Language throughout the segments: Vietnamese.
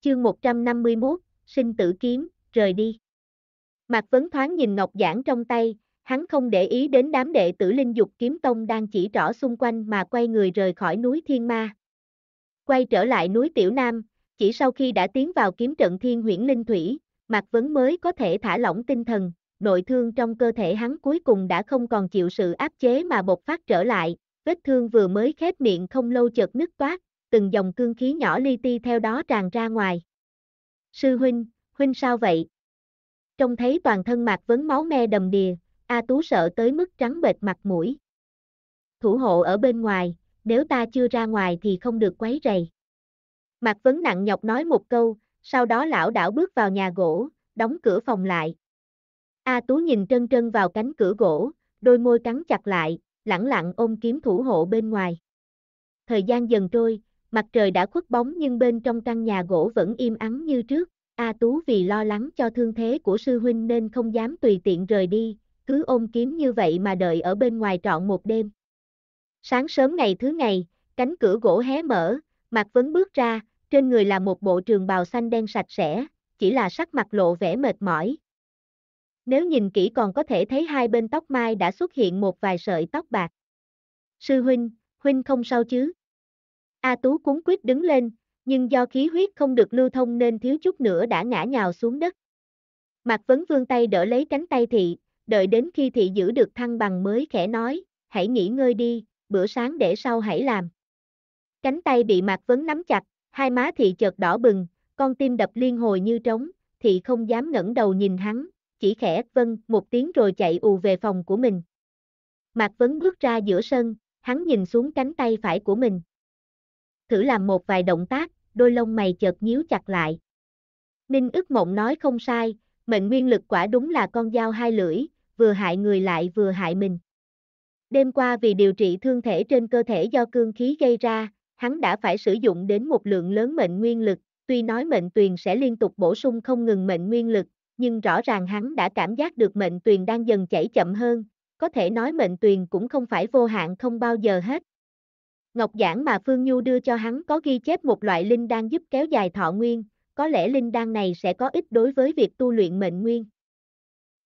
Chương 151, sinh tử kiếm, rời đi. Mạc Vấn thoáng nhìn Ngọc Giảng trong tay, hắn không để ý đến đám đệ tử linh dục kiếm tông đang chỉ rõ xung quanh mà quay người rời khỏi núi Thiên Ma. Quay trở lại núi Tiểu Nam, chỉ sau khi đã tiến vào kiếm trận Thiên Huyễn Linh Thủy, Mạc Vấn mới có thể thả lỏng tinh thần, nội thương trong cơ thể hắn cuối cùng đã không còn chịu sự áp chế mà bộc phát trở lại, vết thương vừa mới khép miệng không lâu chợt nứt toát, từng dòng cương khí nhỏ li ti theo đó tràn ra ngoài. Sư huynh, huynh sao vậy? Trông thấy toàn thân mạc vấn máu me đầm đìa, A Tú sợ tới mức trắng bệt mặt mũi. Thủ hộ ở bên ngoài, nếu ta chưa ra ngoài thì không được quấy rầy. Mạc vấn nặng nhọc nói một câu, sau đó lão đảo bước vào nhà gỗ, đóng cửa phòng lại. A Tú nhìn trân trân vào cánh cửa gỗ, đôi môi cắn chặt lại, lẳng lặng ôm kiếm thủ hộ bên ngoài. Thời gian dần trôi, Mặt trời đã khuất bóng nhưng bên trong căn nhà gỗ vẫn im ắng như trước, A Tú vì lo lắng cho thương thế của sư huynh nên không dám tùy tiện rời đi, cứ ôm kiếm như vậy mà đợi ở bên ngoài trọn một đêm. Sáng sớm ngày thứ ngày, cánh cửa gỗ hé mở, Mạc Vấn bước ra, trên người là một bộ trường bào xanh đen sạch sẽ, chỉ là sắc mặt lộ vẻ mệt mỏi. Nếu nhìn kỹ còn có thể thấy hai bên tóc mai đã xuất hiện một vài sợi tóc bạc. Sư huynh, huynh không sao chứ? A Tú cuốn quyết đứng lên, nhưng do khí huyết không được lưu thông nên thiếu chút nữa đã ngã nhào xuống đất. Mạc Vấn vương tay đỡ lấy cánh tay thị, đợi đến khi thị giữ được thăng bằng mới khẽ nói, hãy nghỉ ngơi đi, bữa sáng để sau hãy làm. Cánh tay bị Mạc Vấn nắm chặt, hai má thị chợt đỏ bừng, con tim đập liên hồi như trống, thị không dám ngẩng đầu nhìn hắn, chỉ khẽ vâng một tiếng rồi chạy ù về phòng của mình. Mạc Vấn bước ra giữa sân, hắn nhìn xuống cánh tay phải của mình thử làm một vài động tác, đôi lông mày chợt nhíu chặt lại. Ninh ức mộng nói không sai, mệnh nguyên lực quả đúng là con dao hai lưỡi, vừa hại người lại vừa hại mình. Đêm qua vì điều trị thương thể trên cơ thể do cương khí gây ra, hắn đã phải sử dụng đến một lượng lớn mệnh nguyên lực, tuy nói mệnh tuyền sẽ liên tục bổ sung không ngừng mệnh nguyên lực, nhưng rõ ràng hắn đã cảm giác được mệnh tuyền đang dần chảy chậm hơn, có thể nói mệnh tuyền cũng không phải vô hạn không bao giờ hết, Ngọc giản mà Phương Nhu đưa cho hắn có ghi chép một loại linh đan giúp kéo dài thọ nguyên, có lẽ linh đan này sẽ có ích đối với việc tu luyện mệnh nguyên.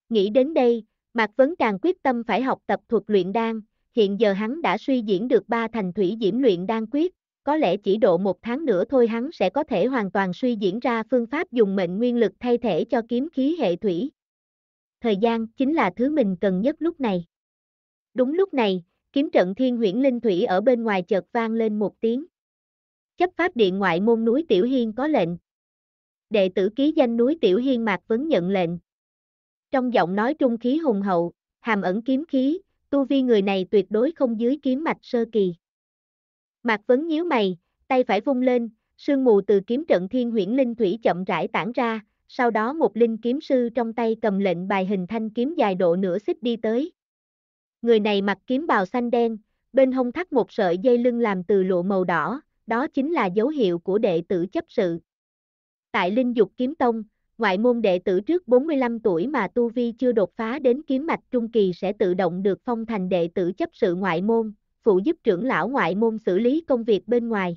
Nghĩ đến đây, Mạc Vấn càng quyết tâm phải học tập thuật luyện đan, hiện giờ hắn đã suy diễn được ba thành thủy diễm luyện đan quyết, có lẽ chỉ độ một tháng nữa thôi hắn sẽ có thể hoàn toàn suy diễn ra phương pháp dùng mệnh nguyên lực thay thể cho kiếm khí hệ thủy. Thời gian chính là thứ mình cần nhất lúc này. Đúng lúc này, kiếm trận thiên huyễn linh thủy ở bên ngoài chợt vang lên một tiếng. Chấp pháp điện ngoại môn núi Tiểu Hiên có lệnh. Đệ tử ký danh núi Tiểu Hiên Mạc Vấn nhận lệnh. Trong giọng nói trung khí hùng hậu, hàm ẩn kiếm khí, tu vi người này tuyệt đối không dưới kiếm mạch sơ kỳ. Mạc Vấn nhíu mày, tay phải vung lên, sương mù từ kiếm trận thiên huyễn linh thủy chậm rãi tản ra, sau đó một linh kiếm sư trong tay cầm lệnh bài hình thanh kiếm dài độ nửa xích đi tới. Người này mặc kiếm bào xanh đen, bên hông thắt một sợi dây lưng làm từ lụa màu đỏ, đó chính là dấu hiệu của đệ tử chấp sự. Tại Linh Dục Kiếm Tông, ngoại môn đệ tử trước 45 tuổi mà tu vi chưa đột phá đến kiếm mạch trung kỳ sẽ tự động được phong thành đệ tử chấp sự ngoại môn, phụ giúp trưởng lão ngoại môn xử lý công việc bên ngoài.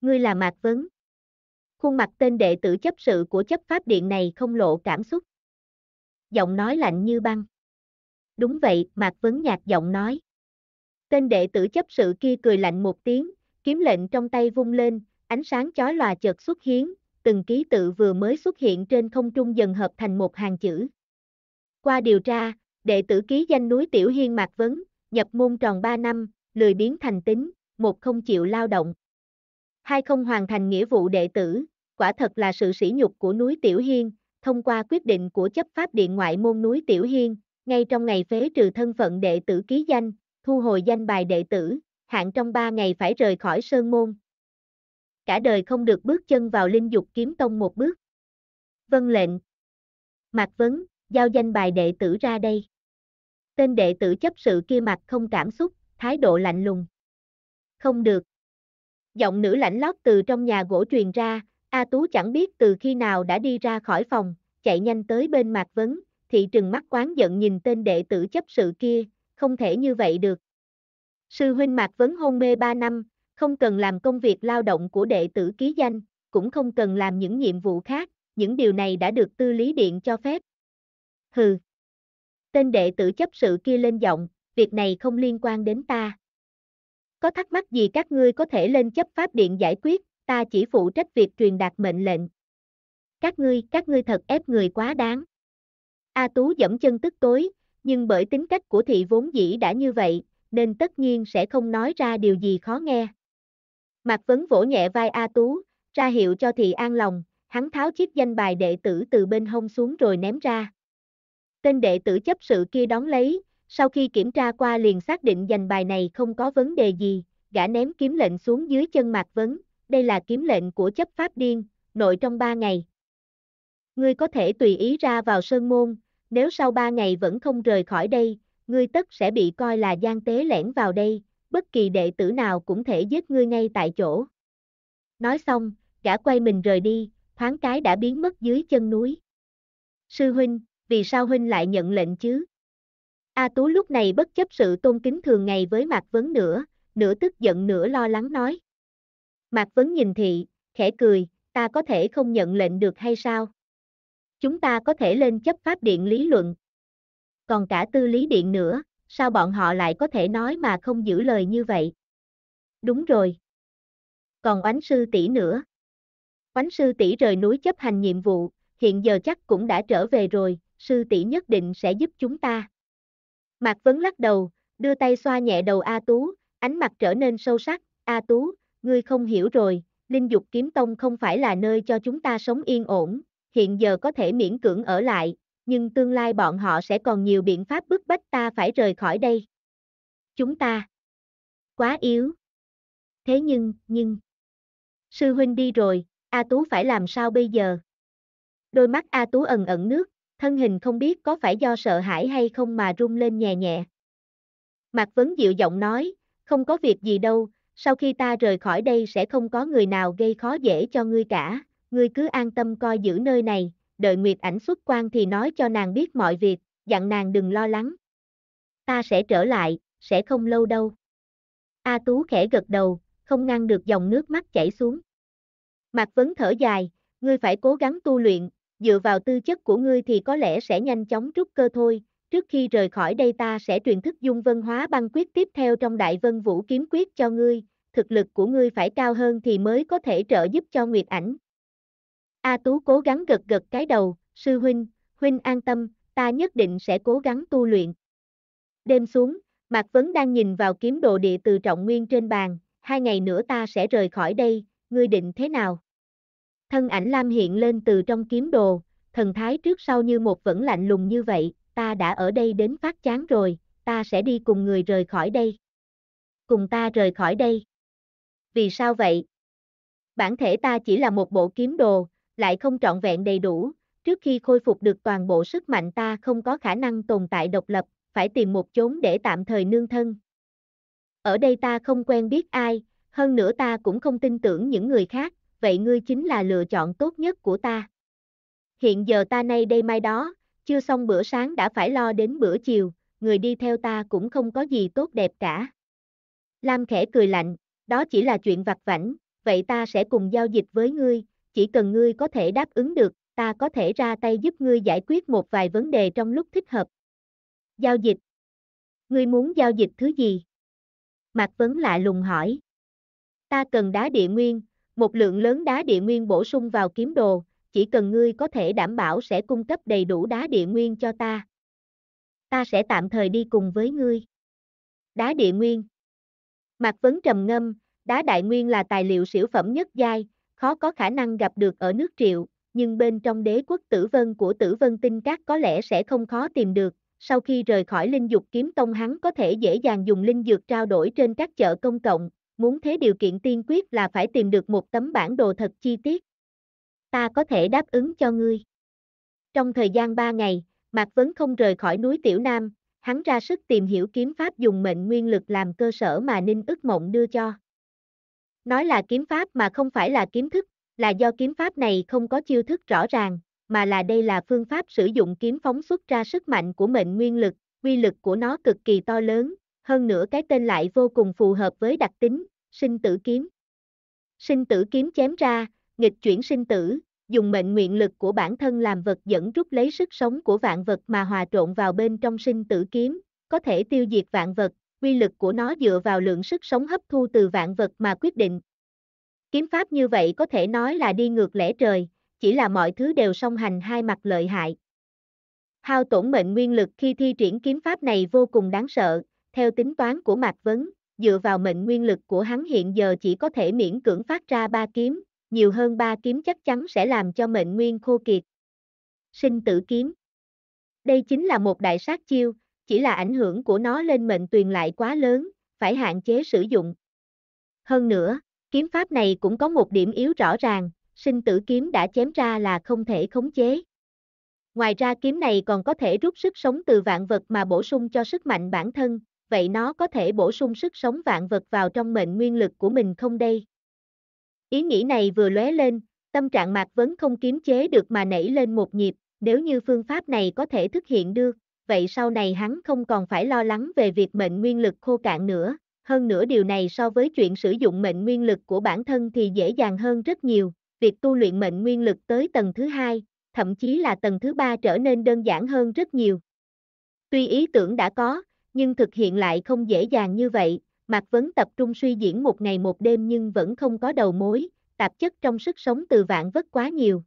Ngươi là Mạc Vấn. Khuôn mặt tên đệ tử chấp sự của chấp pháp điện này không lộ cảm xúc. Giọng nói lạnh như băng đúng vậy, Mạc Vấn nhạt giọng nói. Tên đệ tử chấp sự kia cười lạnh một tiếng, kiếm lệnh trong tay vung lên, ánh sáng chói lòa chợt xuất hiến, từng ký tự vừa mới xuất hiện trên không trung dần hợp thành một hàng chữ. Qua điều tra, đệ tử ký danh núi Tiểu Hiên Mạc Vấn, nhập môn tròn 3 năm, lười biến thành tính, một không chịu lao động. Hai không hoàn thành nghĩa vụ đệ tử, quả thật là sự sỉ nhục của núi Tiểu Hiên, thông qua quyết định của chấp pháp điện ngoại môn núi Tiểu Hiên, ngay trong ngày phế trừ thân phận đệ tử ký danh, thu hồi danh bài đệ tử, hạn trong 3 ngày phải rời khỏi sơn môn. Cả đời không được bước chân vào linh dục kiếm tông một bước. Vân lệnh. Mạc Vấn, giao danh bài đệ tử ra đây. Tên đệ tử chấp sự kia mặt không cảm xúc, thái độ lạnh lùng. Không được. Giọng nữ lãnh lót từ trong nhà gỗ truyền ra, A Tú chẳng biết từ khi nào đã đi ra khỏi phòng, chạy nhanh tới bên Mạc Vấn, thị trừng mắt quán giận nhìn tên đệ tử chấp sự kia, không thể như vậy được. Sư huynh Mạc Vấn hôn mê 3 năm, không cần làm công việc lao động của đệ tử ký danh, cũng không cần làm những nhiệm vụ khác, những điều này đã được tư lý điện cho phép. Hừ. Tên đệ tử chấp sự kia lên giọng, việc này không liên quan đến ta. Có thắc mắc gì các ngươi có thể lên chấp pháp điện giải quyết, ta chỉ phụ trách việc truyền đạt mệnh lệnh. Các ngươi, các ngươi thật ép người quá đáng. A Tú dẫm chân tức tối, nhưng bởi tính cách của thị vốn dĩ đã như vậy, nên tất nhiên sẽ không nói ra điều gì khó nghe. Mạc Vấn vỗ nhẹ vai A Tú, ra hiệu cho thị an lòng, hắn tháo chiếc danh bài đệ tử từ bên hông xuống rồi ném ra. Tên đệ tử chấp sự kia đón lấy, sau khi kiểm tra qua liền xác định danh bài này không có vấn đề gì, gã ném kiếm lệnh xuống dưới chân Mạc Vấn, đây là kiếm lệnh của chấp pháp điên, nội trong 3 ngày. Ngươi có thể tùy ý ra vào sơn môn, nếu sau ba ngày vẫn không rời khỏi đây, ngươi tất sẽ bị coi là gian tế lẻn vào đây, bất kỳ đệ tử nào cũng thể giết ngươi ngay tại chỗ. Nói xong, gã quay mình rời đi, thoáng cái đã biến mất dưới chân núi. Sư huynh, vì sao huynh lại nhận lệnh chứ? A Tú lúc này bất chấp sự tôn kính thường ngày với Mạc Vấn nữa, nửa tức giận nửa lo lắng nói. Mạc Vấn nhìn thị, khẽ cười, ta có thể không nhận lệnh được hay sao? chúng ta có thể lên chấp pháp điện lý luận. Còn cả tư lý điện nữa, sao bọn họ lại có thể nói mà không giữ lời như vậy? Đúng rồi. Còn oánh sư tỷ nữa. Oánh sư tỷ rời núi chấp hành nhiệm vụ, hiện giờ chắc cũng đã trở về rồi, sư tỷ nhất định sẽ giúp chúng ta. Mạc Vấn lắc đầu, đưa tay xoa nhẹ đầu A Tú, ánh mặt trở nên sâu sắc, A Tú, ngươi không hiểu rồi, Linh Dục Kiếm Tông không phải là nơi cho chúng ta sống yên ổn, hiện giờ có thể miễn cưỡng ở lại, nhưng tương lai bọn họ sẽ còn nhiều biện pháp bức bách ta phải rời khỏi đây. Chúng ta quá yếu. Thế nhưng, nhưng sư huynh đi rồi, A Tú phải làm sao bây giờ? Đôi mắt A Tú ẩn ẩn nước, thân hình không biết có phải do sợ hãi hay không mà run lên nhẹ nhẹ. Mạc Vấn dịu giọng nói, không có việc gì đâu, sau khi ta rời khỏi đây sẽ không có người nào gây khó dễ cho ngươi cả, ngươi cứ an tâm coi giữ nơi này, đợi Nguyệt ảnh xuất quan thì nói cho nàng biết mọi việc, dặn nàng đừng lo lắng. Ta sẽ trở lại, sẽ không lâu đâu. A Tú khẽ gật đầu, không ngăn được dòng nước mắt chảy xuống. Mạc Vấn thở dài, ngươi phải cố gắng tu luyện, dựa vào tư chất của ngươi thì có lẽ sẽ nhanh chóng trúc cơ thôi. Trước khi rời khỏi đây ta sẽ truyền thức dung vân hóa băng quyết tiếp theo trong đại vân vũ kiếm quyết cho ngươi, thực lực của ngươi phải cao hơn thì mới có thể trợ giúp cho Nguyệt ảnh, A Tú cố gắng gật gật cái đầu, sư huynh, huynh an tâm, ta nhất định sẽ cố gắng tu luyện. Đêm xuống, Mạc Vấn đang nhìn vào kiếm đồ địa từ trọng nguyên trên bàn, hai ngày nữa ta sẽ rời khỏi đây, ngươi định thế nào? Thân ảnh Lam hiện lên từ trong kiếm đồ, thần thái trước sau như một vẫn lạnh lùng như vậy, ta đã ở đây đến phát chán rồi, ta sẽ đi cùng người rời khỏi đây. Cùng ta rời khỏi đây. Vì sao vậy? Bản thể ta chỉ là một bộ kiếm đồ, lại không trọn vẹn đầy đủ, trước khi khôi phục được toàn bộ sức mạnh ta không có khả năng tồn tại độc lập, phải tìm một chốn để tạm thời nương thân. Ở đây ta không quen biết ai, hơn nữa ta cũng không tin tưởng những người khác, vậy ngươi chính là lựa chọn tốt nhất của ta. Hiện giờ ta nay đây mai đó, chưa xong bữa sáng đã phải lo đến bữa chiều, người đi theo ta cũng không có gì tốt đẹp cả. Lam khẽ cười lạnh, đó chỉ là chuyện vặt vảnh, vậy ta sẽ cùng giao dịch với ngươi, chỉ cần ngươi có thể đáp ứng được, ta có thể ra tay giúp ngươi giải quyết một vài vấn đề trong lúc thích hợp. Giao dịch. Ngươi muốn giao dịch thứ gì? Mạc Vấn lạ lùng hỏi. Ta cần đá địa nguyên, một lượng lớn đá địa nguyên bổ sung vào kiếm đồ, chỉ cần ngươi có thể đảm bảo sẽ cung cấp đầy đủ đá địa nguyên cho ta. Ta sẽ tạm thời đi cùng với ngươi. Đá địa nguyên. Mạc Vấn trầm ngâm, đá đại nguyên là tài liệu siêu phẩm nhất giai, khó có khả năng gặp được ở nước triệu, nhưng bên trong đế quốc tử vân của tử vân tinh các có lẽ sẽ không khó tìm được. Sau khi rời khỏi linh dục kiếm tông hắn có thể dễ dàng dùng linh dược trao đổi trên các chợ công cộng, muốn thế điều kiện tiên quyết là phải tìm được một tấm bản đồ thật chi tiết. Ta có thể đáp ứng cho ngươi. Trong thời gian 3 ngày, Mạc Vấn không rời khỏi núi Tiểu Nam, hắn ra sức tìm hiểu kiếm pháp dùng mệnh nguyên lực làm cơ sở mà Ninh ức mộng đưa cho. Nói là kiếm pháp mà không phải là kiếm thức, là do kiếm pháp này không có chiêu thức rõ ràng, mà là đây là phương pháp sử dụng kiếm phóng xuất ra sức mạnh của mệnh nguyên lực, quy lực của nó cực kỳ to lớn, hơn nữa cái tên lại vô cùng phù hợp với đặc tính, sinh tử kiếm. Sinh tử kiếm chém ra, nghịch chuyển sinh tử, dùng mệnh nguyện lực của bản thân làm vật dẫn rút lấy sức sống của vạn vật mà hòa trộn vào bên trong sinh tử kiếm, có thể tiêu diệt vạn vật, quy lực của nó dựa vào lượng sức sống hấp thu từ vạn vật mà quyết định. Kiếm pháp như vậy có thể nói là đi ngược lẽ trời, chỉ là mọi thứ đều song hành hai mặt lợi hại. Hao tổn mệnh nguyên lực khi thi triển kiếm pháp này vô cùng đáng sợ, theo tính toán của Mạc Vấn, dựa vào mệnh nguyên lực của hắn hiện giờ chỉ có thể miễn cưỡng phát ra ba kiếm, nhiều hơn ba kiếm chắc chắn sẽ làm cho mệnh nguyên khô kiệt. Sinh tử kiếm Đây chính là một đại sát chiêu, chỉ là ảnh hưởng của nó lên mệnh tuyền lại quá lớn, phải hạn chế sử dụng. Hơn nữa, kiếm pháp này cũng có một điểm yếu rõ ràng, sinh tử kiếm đã chém ra là không thể khống chế. Ngoài ra kiếm này còn có thể rút sức sống từ vạn vật mà bổ sung cho sức mạnh bản thân, vậy nó có thể bổ sung sức sống vạn vật vào trong mệnh nguyên lực của mình không đây? Ý nghĩ này vừa lóe lên, tâm trạng Mạc Vấn không kiếm chế được mà nảy lên một nhịp, nếu như phương pháp này có thể thực hiện được vậy sau này hắn không còn phải lo lắng về việc mệnh nguyên lực khô cạn nữa, hơn nữa điều này so với chuyện sử dụng mệnh nguyên lực của bản thân thì dễ dàng hơn rất nhiều, việc tu luyện mệnh nguyên lực tới tầng thứ hai, thậm chí là tầng thứ ba trở nên đơn giản hơn rất nhiều. Tuy ý tưởng đã có, nhưng thực hiện lại không dễ dàng như vậy, Mạc Vấn tập trung suy diễn một ngày một đêm nhưng vẫn không có đầu mối, tạp chất trong sức sống từ vạn vất quá nhiều.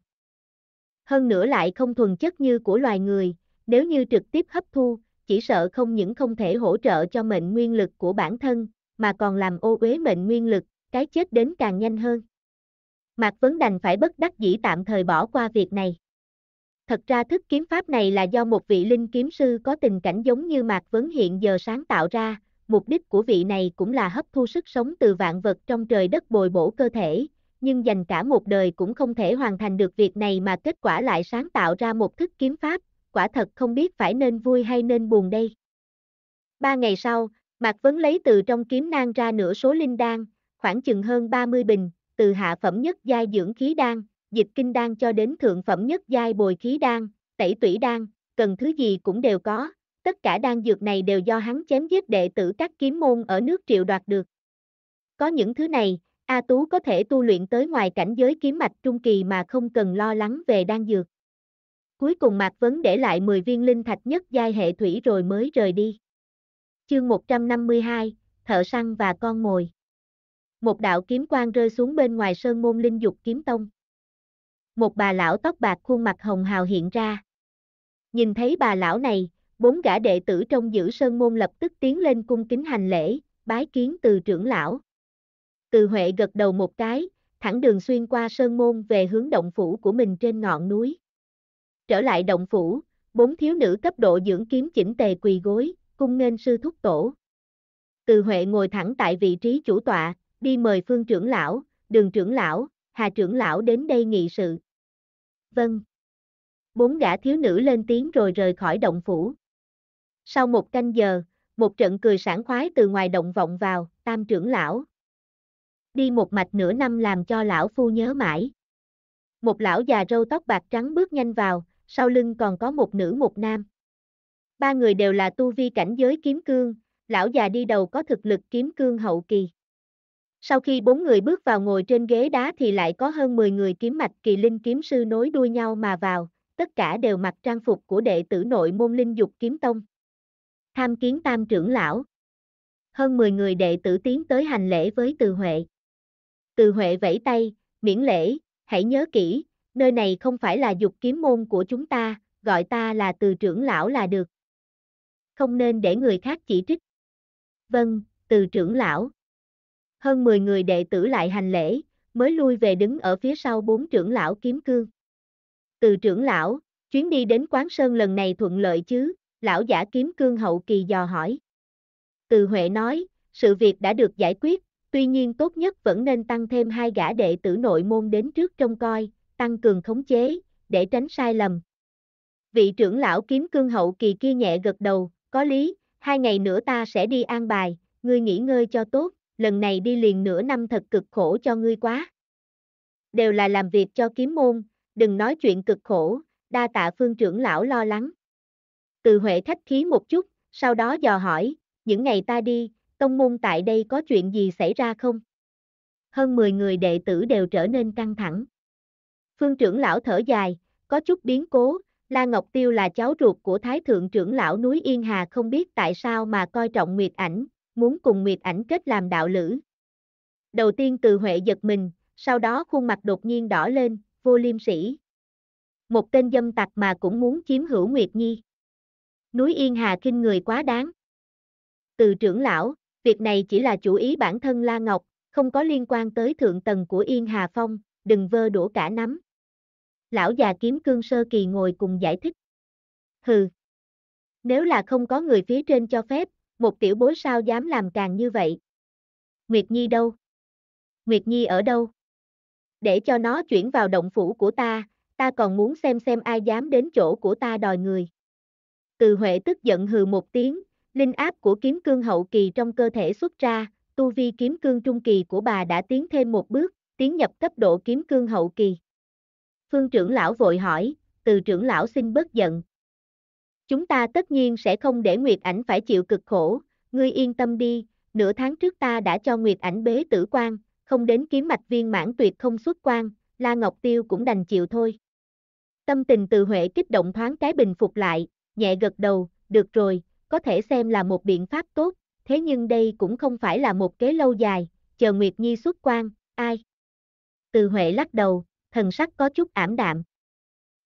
Hơn nữa lại không thuần chất như của loài người, nếu như trực tiếp hấp thu, chỉ sợ không những không thể hỗ trợ cho mệnh nguyên lực của bản thân, mà còn làm ô uế mệnh nguyên lực, cái chết đến càng nhanh hơn. Mạc Vấn đành phải bất đắc dĩ tạm thời bỏ qua việc này. Thật ra thức kiếm pháp này là do một vị linh kiếm sư có tình cảnh giống như Mạc Vấn hiện giờ sáng tạo ra, mục đích của vị này cũng là hấp thu sức sống từ vạn vật trong trời đất bồi bổ cơ thể, nhưng dành cả một đời cũng không thể hoàn thành được việc này mà kết quả lại sáng tạo ra một thức kiếm pháp, quả thật không biết phải nên vui hay nên buồn đây. Ba ngày sau, Mạc Vấn lấy từ trong kiếm nang ra nửa số linh đan, khoảng chừng hơn 30 bình, từ hạ phẩm nhất giai dưỡng khí đan, dịch kinh đan cho đến thượng phẩm nhất giai bồi khí đan, tẩy tủy đan, cần thứ gì cũng đều có, tất cả đan dược này đều do hắn chém giết đệ tử các kiếm môn ở nước triệu đoạt được. Có những thứ này, A Tú có thể tu luyện tới ngoài cảnh giới kiếm mạch trung kỳ mà không cần lo lắng về đan dược. Cuối cùng Mạc Vấn để lại 10 viên linh thạch nhất giai hệ thủy rồi mới rời đi. Chương 152, Thợ săn và con mồi. Một đạo kiếm quang rơi xuống bên ngoài sơn môn linh dục kiếm tông. Một bà lão tóc bạc khuôn mặt hồng hào hiện ra. Nhìn thấy bà lão này, bốn gã đệ tử trong giữ sơn môn lập tức tiến lên cung kính hành lễ, bái kiến từ trưởng lão. Từ Huệ gật đầu một cái, thẳng đường xuyên qua sơn môn về hướng động phủ của mình trên ngọn núi. Trở lại động phủ, bốn thiếu nữ cấp độ dưỡng kiếm chỉnh tề quỳ gối, cung nghênh sư thúc tổ. Từ Huệ ngồi thẳng tại vị trí chủ tọa, đi mời phương trưởng lão, đường trưởng lão, hà trưởng lão đến đây nghị sự. Vâng. Bốn gã thiếu nữ lên tiếng rồi rời khỏi động phủ. Sau một canh giờ, một trận cười sảng khoái từ ngoài động vọng vào, tam trưởng lão. Đi một mạch nửa năm làm cho lão phu nhớ mãi. Một lão già râu tóc bạc trắng bước nhanh vào, sau lưng còn có một nữ một nam. Ba người đều là tu vi cảnh giới kiếm cương, lão già đi đầu có thực lực kiếm cương hậu kỳ. Sau khi bốn người bước vào ngồi trên ghế đá thì lại có hơn 10 người kiếm mạch kỳ linh kiếm sư nối đuôi nhau mà vào, tất cả đều mặc trang phục của đệ tử nội môn linh dục kiếm tông. Tham kiến tam trưởng lão. Hơn 10 người đệ tử tiến tới hành lễ với Từ Huệ. Từ Huệ vẫy tay, miễn lễ, hãy nhớ kỹ, nơi này không phải là dục kiếm môn của chúng ta, gọi ta là từ trưởng lão là được. Không nên để người khác chỉ trích. Vâng, từ trưởng lão. Hơn 10 người đệ tử lại hành lễ, mới lui về đứng ở phía sau bốn trưởng lão kiếm cương. Từ trưởng lão, chuyến đi đến Quán Sơn lần này thuận lợi chứ, lão giả kiếm cương hậu kỳ dò hỏi. Từ Huệ nói, sự việc đã được giải quyết, tuy nhiên tốt nhất vẫn nên tăng thêm hai gã đệ tử nội môn đến trước trông coi, tăng cường khống chế, để tránh sai lầm. Vị trưởng lão kiếm cương hậu kỳ kia nhẹ gật đầu, có lý, hai ngày nữa ta sẽ đi an bài, ngươi nghỉ ngơi cho tốt, lần này đi liền nửa năm thật cực khổ cho ngươi quá. Đều là làm việc cho kiếm môn, đừng nói chuyện cực khổ, đa tạ phương trưởng lão lo lắng. Từ Huệ thách khí một chút, sau đó dò hỏi, những ngày ta đi, tông môn tại đây có chuyện gì xảy ra không? Hơn 10 người đệ tử đều trở nên căng thẳng. Phương trưởng lão thở dài, có chút biến cố, La Ngọc Tiêu là cháu ruột của Thái Thượng trưởng lão núi Yên Hà không biết tại sao mà coi trọng Nguyệt Ảnh, muốn cùng Nguyệt Ảnh kết làm đạo lữ. Đầu tiên từ Huệ giật mình, sau đó khuôn mặt đột nhiên đỏ lên, vô liêm sỉ. Một tên dâm tặc mà cũng muốn chiếm hữu Nguyệt Nhi. Núi Yên Hà kinh người quá đáng. Từ trưởng lão, việc này chỉ là chủ ý bản thân La Ngọc, không có liên quan tới thượng tầng của Yên Hà Phong, đừng vơ đổ cả nắm lão già kiếm cương sơ kỳ ngồi cùng giải thích. Hừ, nếu là không có người phía trên cho phép, một tiểu bối sao dám làm càng như vậy. Nguyệt Nhi đâu? Nguyệt Nhi ở đâu? Để cho nó chuyển vào động phủ của ta, ta còn muốn xem xem ai dám đến chỗ của ta đòi người. Từ Huệ tức giận hừ một tiếng, linh áp của kiếm cương hậu kỳ trong cơ thể xuất ra, tu vi kiếm cương trung kỳ của bà đã tiến thêm một bước, tiến nhập cấp độ kiếm cương hậu kỳ. Phương trưởng lão vội hỏi, từ trưởng lão xin bớt giận. Chúng ta tất nhiên sẽ không để Nguyệt ảnh phải chịu cực khổ, ngươi yên tâm đi, nửa tháng trước ta đã cho Nguyệt ảnh bế tử quan, không đến kiếm mạch viên mãn tuyệt không xuất quan, La Ngọc Tiêu cũng đành chịu thôi. Tâm tình từ Huệ kích động thoáng cái bình phục lại, nhẹ gật đầu, được rồi, có thể xem là một biện pháp tốt, thế nhưng đây cũng không phải là một kế lâu dài, chờ Nguyệt Nhi xuất quan, ai? Từ Huệ lắc đầu, thần sắc có chút ảm đạm.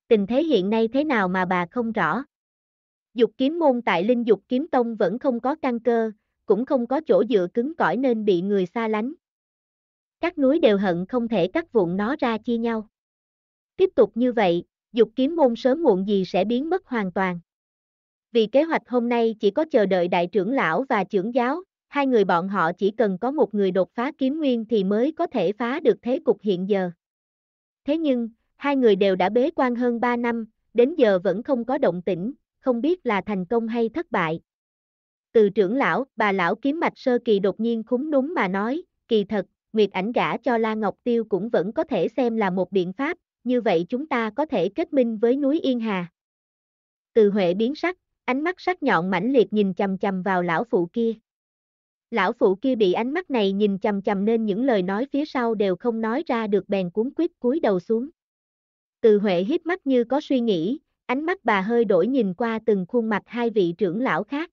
Tình thế hiện nay thế nào mà bà không rõ. Dục kiếm môn tại linh dục kiếm tông vẫn không có căn cơ, cũng không có chỗ dựa cứng cỏi nên bị người xa lánh. Các núi đều hận không thể cắt vụn nó ra chia nhau. Tiếp tục như vậy, dục kiếm môn sớm muộn gì sẽ biến mất hoàn toàn. Vì kế hoạch hôm nay chỉ có chờ đợi đại trưởng lão và trưởng giáo, hai người bọn họ chỉ cần có một người đột phá kiếm nguyên thì mới có thể phá được thế cục hiện giờ. Thế nhưng, hai người đều đã bế quan hơn 3 năm, đến giờ vẫn không có động tĩnh, không biết là thành công hay thất bại. Từ trưởng lão, bà lão kiếm mạch sơ kỳ đột nhiên khúng núng mà nói, kỳ thật, Nguyệt ảnh gả cho La Ngọc Tiêu cũng vẫn có thể xem là một biện pháp, như vậy chúng ta có thể kết minh với núi Yên Hà. Từ Huệ biến sắc, ánh mắt sắc nhọn mãnh liệt nhìn chầm chầm vào lão phụ kia. Lão phụ kia bị ánh mắt này nhìn chầm chầm nên những lời nói phía sau đều không nói ra được bèn cuốn quyết cúi đầu xuống. Từ Huệ hiếp mắt như có suy nghĩ, ánh mắt bà hơi đổi nhìn qua từng khuôn mặt hai vị trưởng lão khác.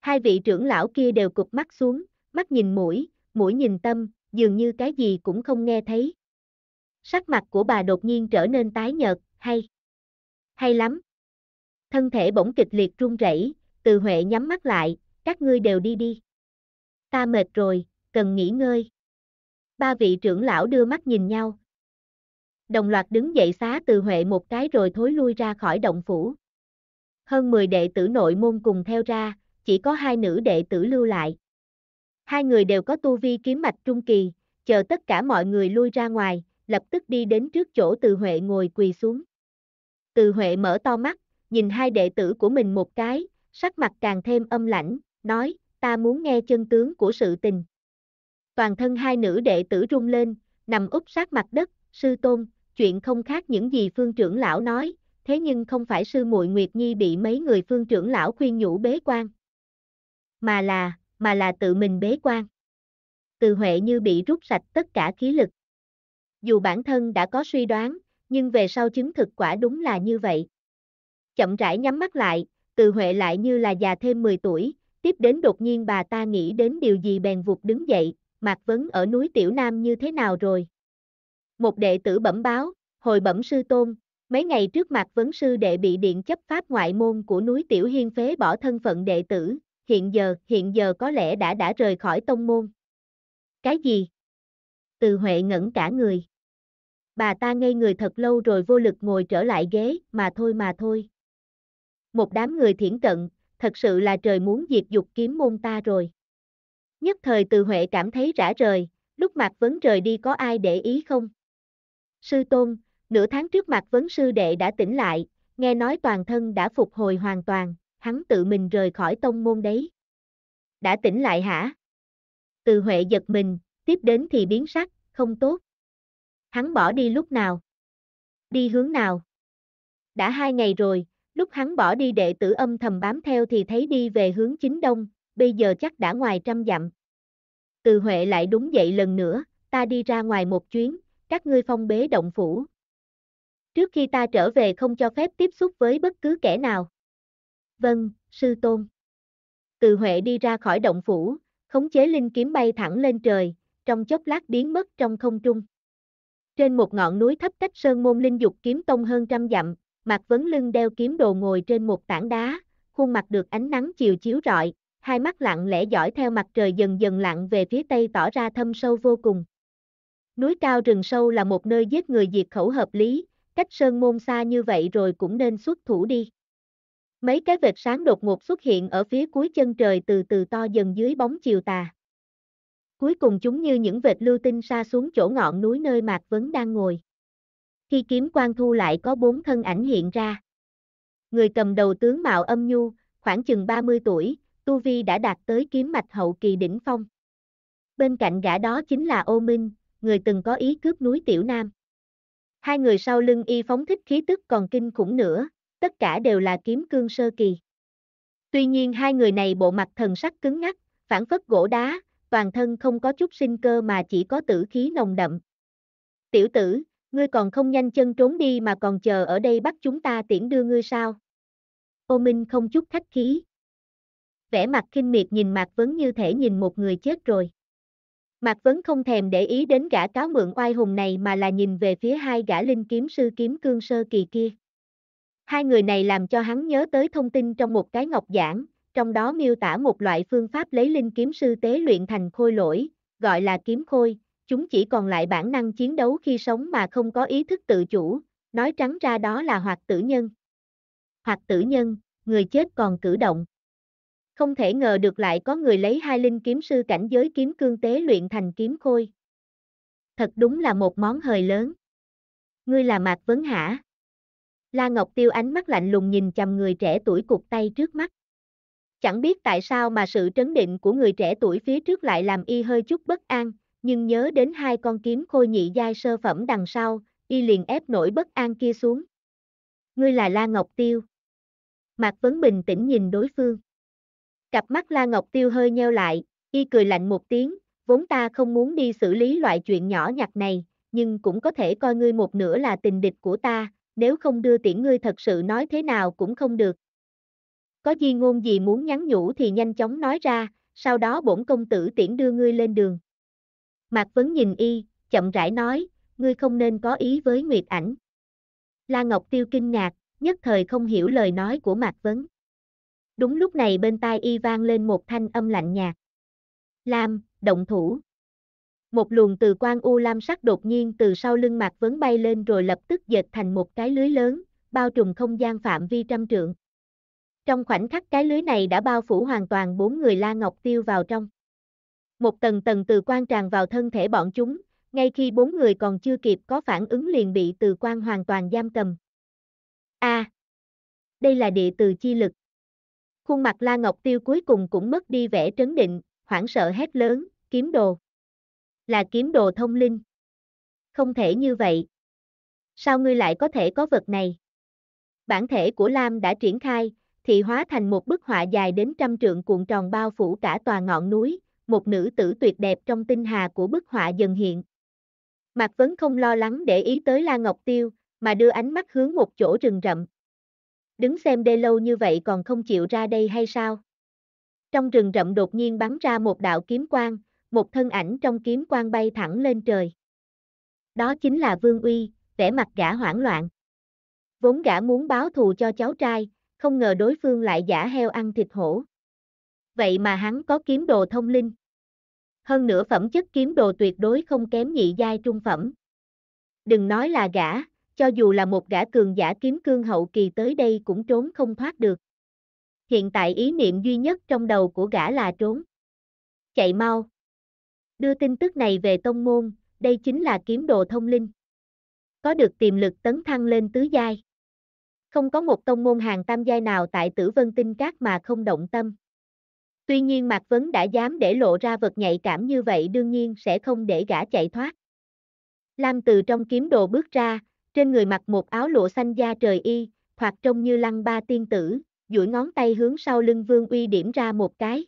Hai vị trưởng lão kia đều cụp mắt xuống, mắt nhìn mũi, mũi nhìn tâm, dường như cái gì cũng không nghe thấy. Sắc mặt của bà đột nhiên trở nên tái nhợt, hay. Hay lắm. Thân thể bỗng kịch liệt run rẩy, từ Huệ nhắm mắt lại, các ngươi đều đi đi ta mệt rồi, cần nghỉ ngơi. Ba vị trưởng lão đưa mắt nhìn nhau. Đồng loạt đứng dậy xá từ Huệ một cái rồi thối lui ra khỏi động phủ. Hơn 10 đệ tử nội môn cùng theo ra, chỉ có hai nữ đệ tử lưu lại. Hai người đều có tu vi kiếm mạch trung kỳ, chờ tất cả mọi người lui ra ngoài, lập tức đi đến trước chỗ từ Huệ ngồi quỳ xuống. Từ Huệ mở to mắt, nhìn hai đệ tử của mình một cái, sắc mặt càng thêm âm lãnh, nói, ta muốn nghe chân tướng của sự tình. Toàn thân hai nữ đệ tử rung lên, nằm úp sát mặt đất, sư tôn, chuyện không khác những gì phương trưởng lão nói, thế nhưng không phải sư muội Nguyệt Nhi bị mấy người phương trưởng lão khuyên nhủ bế quan. Mà là, mà là tự mình bế quan. Từ Huệ như bị rút sạch tất cả khí lực. Dù bản thân đã có suy đoán, nhưng về sau chứng thực quả đúng là như vậy. Chậm rãi nhắm mắt lại, Từ Huệ lại như là già thêm 10 tuổi, Tiếp đến đột nhiên bà ta nghĩ đến điều gì bèn vụt đứng dậy, Mạc Vấn ở núi Tiểu Nam như thế nào rồi? Một đệ tử bẩm báo, hồi bẩm sư tôn, mấy ngày trước Mạc Vấn sư đệ bị điện chấp pháp ngoại môn của núi Tiểu Hiên phế bỏ thân phận đệ tử, hiện giờ, hiện giờ có lẽ đã đã rời khỏi tông môn. Cái gì? Từ Huệ ngẩn cả người. Bà ta ngây người thật lâu rồi vô lực ngồi trở lại ghế, mà thôi mà thôi. Một đám người thiển cận, thật sự là trời muốn diệt dục kiếm môn ta rồi. Nhất thời từ Huệ cảm thấy rã rời, lúc Mạc Vấn rời đi có ai để ý không? Sư Tôn, nửa tháng trước Mạc Vấn sư đệ đã tỉnh lại, nghe nói toàn thân đã phục hồi hoàn toàn, hắn tự mình rời khỏi tông môn đấy. Đã tỉnh lại hả? Từ Huệ giật mình, tiếp đến thì biến sắc, không tốt. Hắn bỏ đi lúc nào? Đi hướng nào? Đã hai ngày rồi, Lúc hắn bỏ đi đệ tử âm thầm bám theo thì thấy đi về hướng chính đông, bây giờ chắc đã ngoài trăm dặm. Từ Huệ lại đúng dậy lần nữa, ta đi ra ngoài một chuyến, các ngươi phong bế động phủ. Trước khi ta trở về không cho phép tiếp xúc với bất cứ kẻ nào. Vâng, sư tôn. Từ Huệ đi ra khỏi động phủ, khống chế linh kiếm bay thẳng lên trời, trong chốc lát biến mất trong không trung. Trên một ngọn núi thấp cách sơn môn linh dục kiếm tông hơn trăm dặm, Mạc Vấn Lưng đeo kiếm đồ ngồi trên một tảng đá, khuôn mặt được ánh nắng chiều chiếu rọi, hai mắt lặng lẽ dõi theo mặt trời dần dần lặn về phía tây tỏ ra thâm sâu vô cùng. Núi cao rừng sâu là một nơi giết người diệt khẩu hợp lý, cách sơn môn xa như vậy rồi cũng nên xuất thủ đi. Mấy cái vệt sáng đột ngột xuất hiện ở phía cuối chân trời từ từ to dần dưới bóng chiều tà. Cuối cùng chúng như những vệt lưu tinh xa xuống chỗ ngọn núi nơi Mạc Vấn đang ngồi. Khi kiếm quang thu lại có bốn thân ảnh hiện ra. Người cầm đầu tướng Mạo Âm Nhu, khoảng chừng 30 tuổi, Tu Vi đã đạt tới kiếm mạch hậu kỳ đỉnh phong. Bên cạnh gã đó chính là Ô Minh, người từng có ý cướp núi Tiểu Nam. Hai người sau lưng y phóng thích khí tức còn kinh khủng nữa, tất cả đều là kiếm cương sơ kỳ. Tuy nhiên hai người này bộ mặt thần sắc cứng ngắc, phản phất gỗ đá, toàn thân không có chút sinh cơ mà chỉ có tử khí nồng đậm. Tiểu tử, Ngươi còn không nhanh chân trốn đi mà còn chờ ở đây bắt chúng ta tiễn đưa ngươi sao? Ô Minh không chút khách khí. Vẻ mặt khinh miệt nhìn Mạc Vấn như thể nhìn một người chết rồi. Mạc Vấn không thèm để ý đến gã cáo mượn oai hùng này mà là nhìn về phía hai gã linh kiếm sư kiếm cương sơ kỳ kia. Hai người này làm cho hắn nhớ tới thông tin trong một cái ngọc giảng, trong đó miêu tả một loại phương pháp lấy linh kiếm sư tế luyện thành khôi lỗi, gọi là kiếm khôi, chúng chỉ còn lại bản năng chiến đấu khi sống mà không có ý thức tự chủ, nói trắng ra đó là hoạt tử nhân. Hoạt tử nhân, người chết còn cử động. Không thể ngờ được lại có người lấy hai linh kiếm sư cảnh giới kiếm cương tế luyện thành kiếm khôi. Thật đúng là một món hời lớn. Ngươi là Mạc Vấn hả? La Ngọc Tiêu ánh mắt lạnh lùng nhìn chầm người trẻ tuổi cục tay trước mắt. Chẳng biết tại sao mà sự trấn định của người trẻ tuổi phía trước lại làm y hơi chút bất an, nhưng nhớ đến hai con kiếm khôi nhị giai sơ phẩm đằng sau, y liền ép nổi bất an kia xuống. Ngươi là La Ngọc Tiêu. Mạc Vấn bình tĩnh nhìn đối phương. Cặp mắt La Ngọc Tiêu hơi nheo lại, y cười lạnh một tiếng, vốn ta không muốn đi xử lý loại chuyện nhỏ nhặt này, nhưng cũng có thể coi ngươi một nửa là tình địch của ta, nếu không đưa tiễn ngươi thật sự nói thế nào cũng không được. Có gì ngôn gì muốn nhắn nhủ thì nhanh chóng nói ra, sau đó bổn công tử tiễn đưa ngươi lên đường. Mạc Vấn nhìn y, chậm rãi nói, ngươi không nên có ý với Nguyệt ảnh. La Ngọc Tiêu kinh ngạc, nhất thời không hiểu lời nói của Mạc Vấn. Đúng lúc này bên tai y vang lên một thanh âm lạnh nhạt. Lam, động thủ. Một luồng từ quang u lam sắc đột nhiên từ sau lưng Mạc Vấn bay lên rồi lập tức dệt thành một cái lưới lớn, bao trùm không gian phạm vi trăm trượng. Trong khoảnh khắc cái lưới này đã bao phủ hoàn toàn bốn người La Ngọc Tiêu vào trong. Một tầng tầng từ quan tràn vào thân thể bọn chúng, ngay khi bốn người còn chưa kịp có phản ứng liền bị từ quan hoàn toàn giam cầm. A. À, đây là địa từ chi lực. Khuôn mặt La Ngọc Tiêu cuối cùng cũng mất đi vẻ trấn định, hoảng sợ hét lớn, kiếm đồ. Là kiếm đồ thông linh. Không thể như vậy. Sao ngươi lại có thể có vật này? Bản thể của Lam đã triển khai, thì hóa thành một bức họa dài đến trăm trượng cuộn tròn bao phủ cả tòa ngọn núi, một nữ tử tuyệt đẹp trong tinh hà của bức họa dần hiện. Mạc Vấn không lo lắng để ý tới La Ngọc Tiêu, mà đưa ánh mắt hướng một chỗ rừng rậm. Đứng xem đê lâu như vậy còn không chịu ra đây hay sao? Trong rừng rậm đột nhiên bắn ra một đạo kiếm quang, một thân ảnh trong kiếm quang bay thẳng lên trời. Đó chính là Vương Uy, vẻ mặt gã hoảng loạn. Vốn gã muốn báo thù cho cháu trai, không ngờ đối phương lại giả heo ăn thịt hổ. Vậy mà hắn có kiếm đồ thông linh hơn nữa phẩm chất kiếm đồ tuyệt đối không kém nhị giai trung phẩm. Đừng nói là gã, cho dù là một gã cường giả kiếm cương hậu kỳ tới đây cũng trốn không thoát được. Hiện tại ý niệm duy nhất trong đầu của gã là trốn. Chạy mau. Đưa tin tức này về tông môn, đây chính là kiếm đồ thông linh. Có được tiềm lực tấn thăng lên tứ giai. Không có một tông môn hàng tam giai nào tại tử vân tinh các mà không động tâm. Tuy nhiên Mạc Vấn đã dám để lộ ra vật nhạy cảm như vậy đương nhiên sẽ không để gã chạy thoát. Lam từ trong kiếm đồ bước ra, trên người mặc một áo lụa xanh da trời y, thoạt trông như lăng ba tiên tử, duỗi ngón tay hướng sau lưng Vương Uy điểm ra một cái.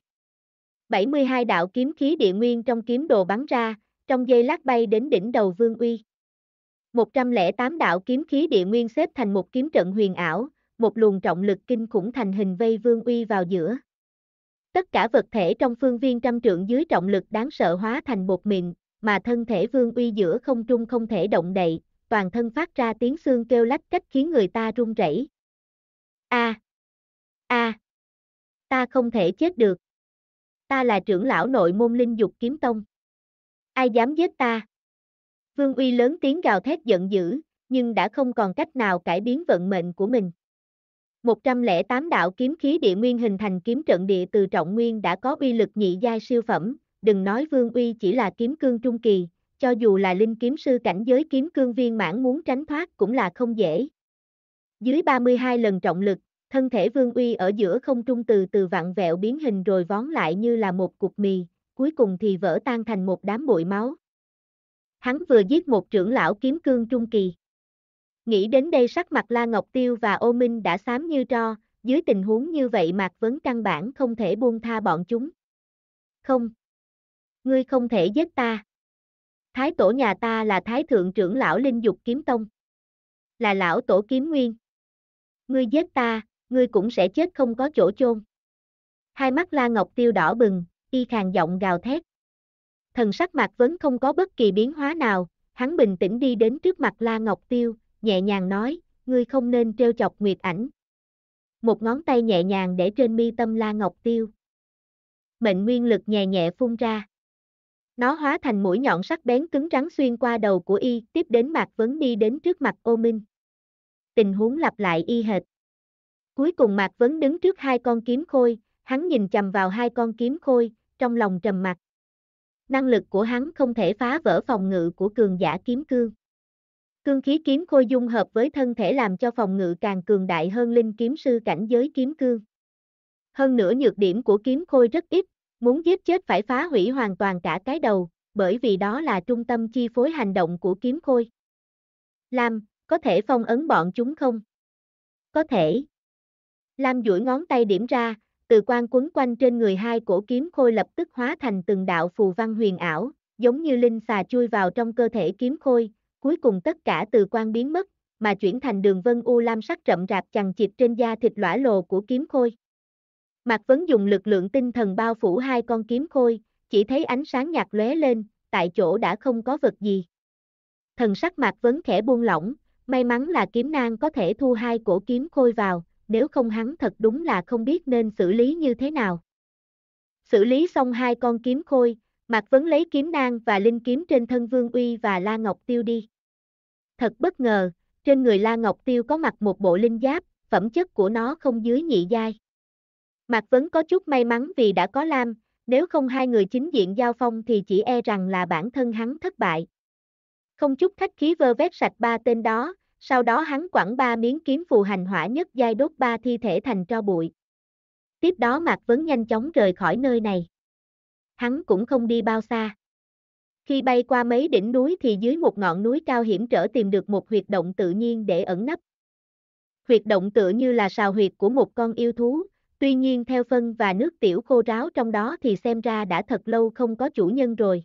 72 đạo kiếm khí địa nguyên trong kiếm đồ bắn ra, trong dây lát bay đến đỉnh đầu Vương Uy. 108 đạo kiếm khí địa nguyên xếp thành một kiếm trận huyền ảo, một luồng trọng lực kinh khủng thành hình vây Vương Uy vào giữa. Tất cả vật thể trong phương viên trăm trượng dưới trọng lực đáng sợ hóa thành bột mịn, mà thân thể vương uy giữa không trung không thể động đậy, toàn thân phát ra tiếng xương kêu lách cách khiến người ta run rẩy. A. A. ta không thể chết được. Ta là trưởng lão nội môn linh dục kiếm tông. Ai dám giết ta? Vương Uy lớn tiếng gào thét giận dữ, nhưng đã không còn cách nào cải biến vận mệnh của mình. 108 đạo kiếm khí địa nguyên hình thành kiếm trận địa từ trọng nguyên đã có uy lực nhị giai siêu phẩm, đừng nói vương uy chỉ là kiếm cương trung kỳ, cho dù là linh kiếm sư cảnh giới kiếm cương viên mãn muốn tránh thoát cũng là không dễ. Dưới 32 lần trọng lực, thân thể vương uy ở giữa không trung từ từ vặn vẹo biến hình rồi vón lại như là một cục mì, cuối cùng thì vỡ tan thành một đám bụi máu. Hắn vừa giết một trưởng lão kiếm cương trung kỳ. Nghĩ đến đây sắc mặt La Ngọc Tiêu và Ô Minh đã xám như tro, dưới tình huống như vậy Mạc Vấn căn bản không thể buông tha bọn chúng. Không. Ngươi không thể giết ta. Thái tổ nhà ta là Thái Thượng trưởng lão Linh Dục Kiếm Tông. Là lão tổ kiếm nguyên. Ngươi giết ta, ngươi cũng sẽ chết không có chỗ chôn. Hai mắt La Ngọc Tiêu đỏ bừng, y khàn giọng gào thét. Thần sắc Mạc Vấn không có bất kỳ biến hóa nào, hắn bình tĩnh đi đến trước mặt La Ngọc Tiêu, nhẹ nhàng nói, ngươi không nên trêu chọc Nguyệt ảnh. Một ngón tay nhẹ nhàng để trên mi tâm La Ngọc Tiêu. Mệnh nguyên lực nhẹ nhẹ phun ra. Nó hóa thành mũi nhọn sắc bén cứng rắn xuyên qua đầu của y, tiếp đến mặt Vấn đi đến trước mặt ô minh. Tình huống lặp lại y hệt. Cuối cùng mặt Vấn đứng trước hai con kiếm khôi, hắn nhìn chầm vào hai con kiếm khôi, trong lòng trầm mặt. Năng lực của hắn không thể phá vỡ phòng ngự của cường giả kiếm cương. Cương khí kiếm khôi dung hợp với thân thể làm cho phòng ngự càng cường đại hơn linh kiếm sư cảnh giới kiếm cương. Hơn nữa nhược điểm của kiếm khôi rất ít, muốn giết chết phải phá hủy hoàn toàn cả cái đầu, bởi vì đó là trung tâm chi phối hành động của kiếm khôi. Lam, có thể phong ấn bọn chúng không? Có thể. Lam duỗi ngón tay điểm ra, từ quan quấn quanh trên người hai cổ kiếm khôi lập tức hóa thành từng đạo phù văn huyền ảo, giống như linh xà chui vào trong cơ thể kiếm khôi, Cuối cùng tất cả từ quan biến mất, mà chuyển thành đường vân u lam sắc rậm rạp chằng chịt trên da thịt lõa lồ của kiếm khôi. Mạc Vấn dùng lực lượng tinh thần bao phủ hai con kiếm khôi, chỉ thấy ánh sáng nhạt lóe lên, tại chỗ đã không có vật gì. Thần sắc Mạc Vấn khẽ buông lỏng, may mắn là kiếm nang có thể thu hai cổ kiếm khôi vào, nếu không hắn thật đúng là không biết nên xử lý như thế nào. Xử lý xong hai con kiếm khôi, Mạc Vấn lấy kiếm nang và linh kiếm trên thân Vương Uy và La Ngọc Tiêu đi. Thật bất ngờ, trên người La Ngọc Tiêu có mặc một bộ linh giáp, phẩm chất của nó không dưới nhị giai. Mạc Vấn có chút may mắn vì đã có Lam, nếu không hai người chính diện giao phong thì chỉ e rằng là bản thân hắn thất bại. Không chút khách khí vơ vét sạch ba tên đó, sau đó hắn quẳng ba miếng kiếm phù hành hỏa nhất giai đốt ba thi thể thành tro bụi. Tiếp đó Mạc Vấn nhanh chóng rời khỏi nơi này. Hắn cũng không đi bao xa. Khi bay qua mấy đỉnh núi thì dưới một ngọn núi cao hiểm trở tìm được một huyệt động tự nhiên để ẩn nấp. Huyệt động tựa như là sào huyệt của một con yêu thú, tuy nhiên theo phân và nước tiểu khô ráo trong đó thì xem ra đã thật lâu không có chủ nhân rồi.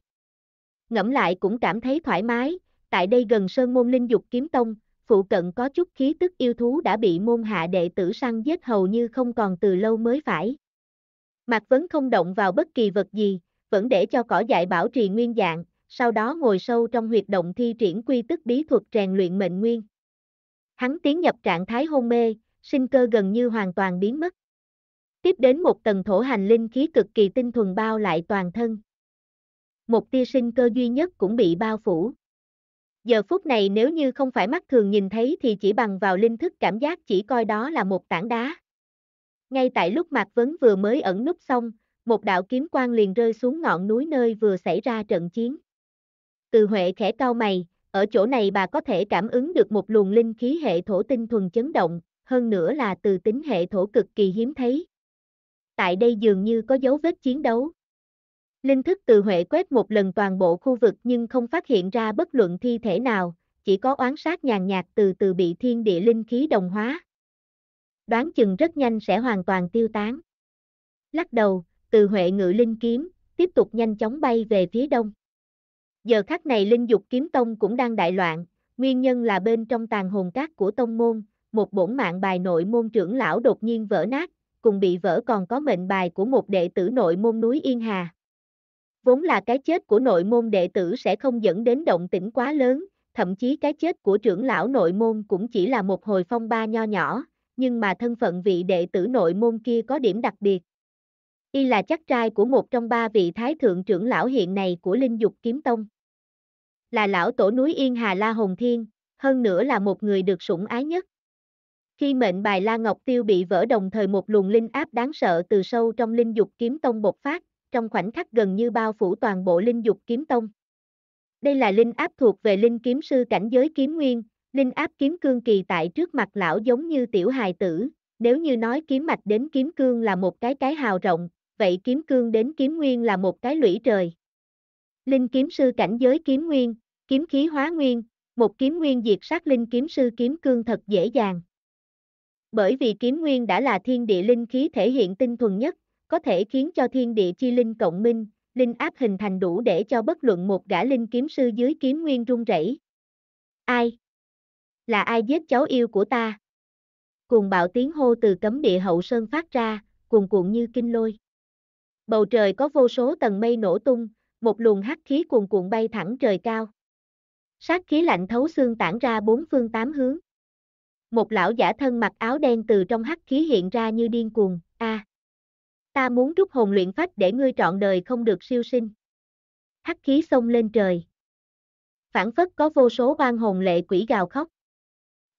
Ngẫm lại cũng cảm thấy thoải mái, tại đây gần sơn môn linh dục kiếm tông, phụ cận có chút khí tức yêu thú đã bị môn hạ đệ tử săn giết hầu như không còn từ lâu mới phải. Mạc Vấn không động vào bất kỳ vật gì, vẫn để cho cỏ dại bảo trì nguyên dạng, sau đó ngồi sâu trong huyệt động thi triển quy tức bí thuật rèn luyện mệnh nguyên. Hắn tiến nhập trạng thái hôn mê, sinh cơ gần như hoàn toàn biến mất. Tiếp đến một tầng thổ hành linh khí cực kỳ tinh thuần bao lại toàn thân. Một tia sinh cơ duy nhất cũng bị bao phủ. Giờ phút này nếu như không phải mắt thường nhìn thấy thì chỉ bằng vào linh thức cảm giác chỉ coi đó là một tảng đá. Ngay tại lúc Mạc Vấn vừa mới ẩn nút xong, một đạo kiếm quang liền rơi xuống ngọn núi nơi vừa xảy ra trận chiến. Từ Huệ khẽ cau mày, ở chỗ này bà có thể cảm ứng được một luồng linh khí hệ thổ tinh thuần chấn động, hơn nữa là từ tính hệ thổ cực kỳ hiếm thấy. Tại đây dường như có dấu vết chiến đấu. Linh thức từ Huệ quét một lần toàn bộ khu vực nhưng không phát hiện ra bất luận thi thể nào, chỉ có oán sát nhàn nhạt từ từ bị thiên địa linh khí đồng hóa. Đoán chừng rất nhanh sẽ hoàn toàn tiêu tán. Lắc đầu, từ Huệ Ngự Linh Kiếm, tiếp tục nhanh chóng bay về phía đông. Giờ khắc này Linh Dục Kiếm Tông cũng đang đại loạn, nguyên nhân là bên trong tàn hồn cát của tông môn, một bổn mạng bài nội môn trưởng lão đột nhiên vỡ nát, cùng bị vỡ còn có mệnh bài của một đệ tử nội môn núi Yên Hà. Vốn là cái chết của nội môn đệ tử sẽ không dẫn đến động tĩnh quá lớn, thậm chí cái chết của trưởng lão nội môn cũng chỉ là một hồi phong ba nho nhỏ, nhưng mà thân phận vị đệ tử nội môn kia có điểm đặc biệt, y là chắc trai của một trong ba vị thái thượng trưởng lão hiện này của linh dục kiếm tông. Là lão tổ núi Yên Hà La Hồng Thiên, hơn nữa là một người được sủng ái nhất. Khi mệnh bài La Ngọc Tiêu bị vỡ đồng thời một luồng linh áp đáng sợ từ sâu trong linh dục kiếm tông bộc phát, trong khoảnh khắc gần như bao phủ toàn bộ linh dục kiếm tông. Đây là linh áp thuộc về linh kiếm sư cảnh giới kiếm nguyên, linh áp kiếm cương kỳ tại trước mặt lão giống như tiểu hài tử, nếu như nói kiếm mạch đến kiếm cương là một cái cái hào rộng, vậy kiếm cương đến kiếm nguyên là một cái lũy trời. Linh kiếm sư cảnh giới kiếm nguyên, kiếm khí hóa nguyên, một kiếm nguyên diệt sát linh kiếm sư kiếm cương thật dễ dàng. Bởi vì kiếm nguyên đã là thiên địa linh khí thể hiện tinh thuần nhất, có thể khiến cho thiên địa chi linh cộng minh, linh áp hình thành đủ để cho bất luận một gã linh kiếm sư dưới kiếm nguyên rung rẩy. Ai? Là ai giết cháu yêu của ta? Cùng bạo tiếng hô từ cấm địa hậu sơn phát ra, cuồn cuộn như kinh lôi. Bầu trời có vô số tầng mây nổ tung, một luồng hắc khí cuồn cuộn bay thẳng trời cao. Sát khí lạnh thấu xương tản ra bốn phương tám hướng. Một lão giả thân mặc áo đen từ trong hắc khí hiện ra như điên cuồng, a, à, ta muốn rút hồn luyện phách để ngươi trọn đời không được siêu sinh. Hắc khí xông lên trời. Phản phất có vô số oan hồn lệ quỷ gào khóc.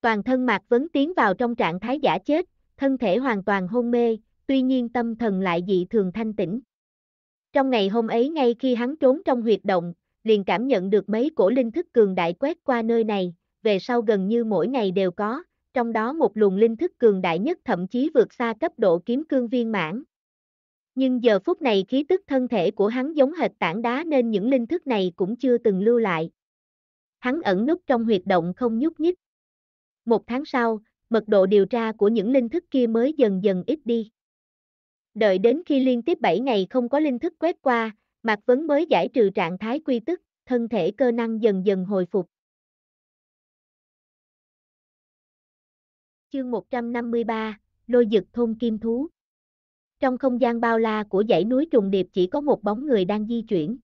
Toàn thân Mạc Vấn tiến vào trong trạng thái giả chết, thân thể hoàn toàn hôn mê, tuy nhiên tâm thần lại dị thường thanh tĩnh. Trong ngày hôm ấy ngay khi hắn trốn trong huyệt động, liền cảm nhận được mấy cổ linh thức cường đại quét qua nơi này, về sau gần như mỗi ngày đều có, trong đó một luồng linh thức cường đại nhất thậm chí vượt xa cấp độ kiếm cương viên mãn. Nhưng giờ phút này khí tức thân thể của hắn giống hệt tảng đá nên những linh thức này cũng chưa từng lưu lại. Hắn ẩn núp trong huyệt động không nhúc nhích. Một tháng sau, mật độ điều tra của những linh thức kia mới dần dần ít đi. Đợi đến khi liên tiếp 7 ngày không có linh thức quét qua, Mạc Vấn mới giải trừ trạng thái quy tức, thân thể cơ năng dần dần hồi phục. Chương 153, Lôi dực thôn kim thú Trong không gian bao la của dãy núi trùng điệp chỉ có một bóng người đang di chuyển.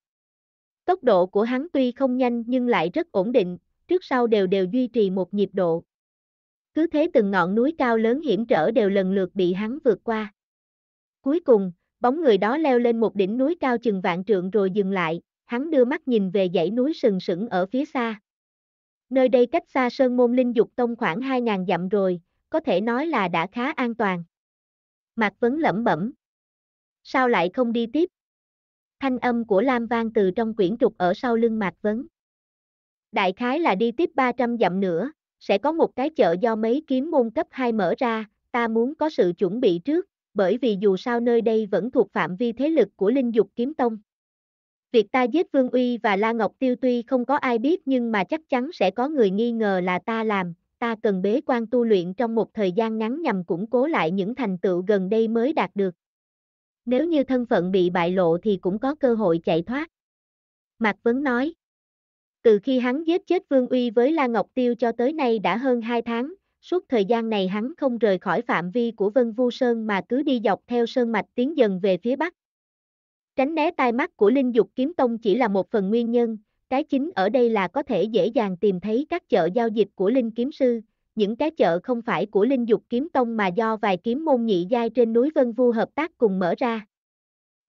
Tốc độ của hắn tuy không nhanh nhưng lại rất ổn định, trước sau đều đều duy trì một nhịp độ. Cứ thế từng ngọn núi cao lớn hiểm trở đều lần lượt bị hắn vượt qua. Cuối cùng, bóng người đó leo lên một đỉnh núi cao chừng vạn trượng rồi dừng lại, hắn đưa mắt nhìn về dãy núi sừng sững ở phía xa. Nơi đây cách xa Sơn Môn Linh Dục Tông khoảng 2.000 dặm rồi, có thể nói là đã khá an toàn. Mạc Vấn lẩm bẩm. Sao lại không đi tiếp? Thanh âm của Lam vang từ trong quyển trục ở sau lưng Mạc Vấn. Đại khái là đi tiếp 300 dặm nữa, sẽ có một cái chợ do mấy kiếm môn cấp 2 mở ra, ta muốn có sự chuẩn bị trước, bởi vì dù sao nơi đây vẫn thuộc phạm vi thế lực của linh dục kiếm tông. Việc ta giết Vương Uy và La Ngọc Tiêu tuy không có ai biết nhưng mà chắc chắn sẽ có người nghi ngờ là ta làm, ta cần bế quan tu luyện trong một thời gian ngắn nhằm củng cố lại những thành tựu gần đây mới đạt được. Nếu như thân phận bị bại lộ thì cũng có cơ hội chạy thoát. Mạc Vấn nói. Từ khi hắn giết chết Vương Uy với La Ngọc Tiêu cho tới nay đã hơn 2 tháng, Suốt thời gian này hắn không rời khỏi phạm vi của Vân Vu Sơn mà cứ đi dọc theo sơn mạch tiến dần về phía bắc. Tránh né tai mắt của Linh Dục Kiếm Tông chỉ là một phần nguyên nhân, cái chính ở đây là có thể dễ dàng tìm thấy các chợ giao dịch của Linh Kiếm Sư, những cái chợ không phải của Linh Dục Kiếm Tông mà do vài kiếm môn nhị giai trên núi Vân Vu hợp tác cùng mở ra.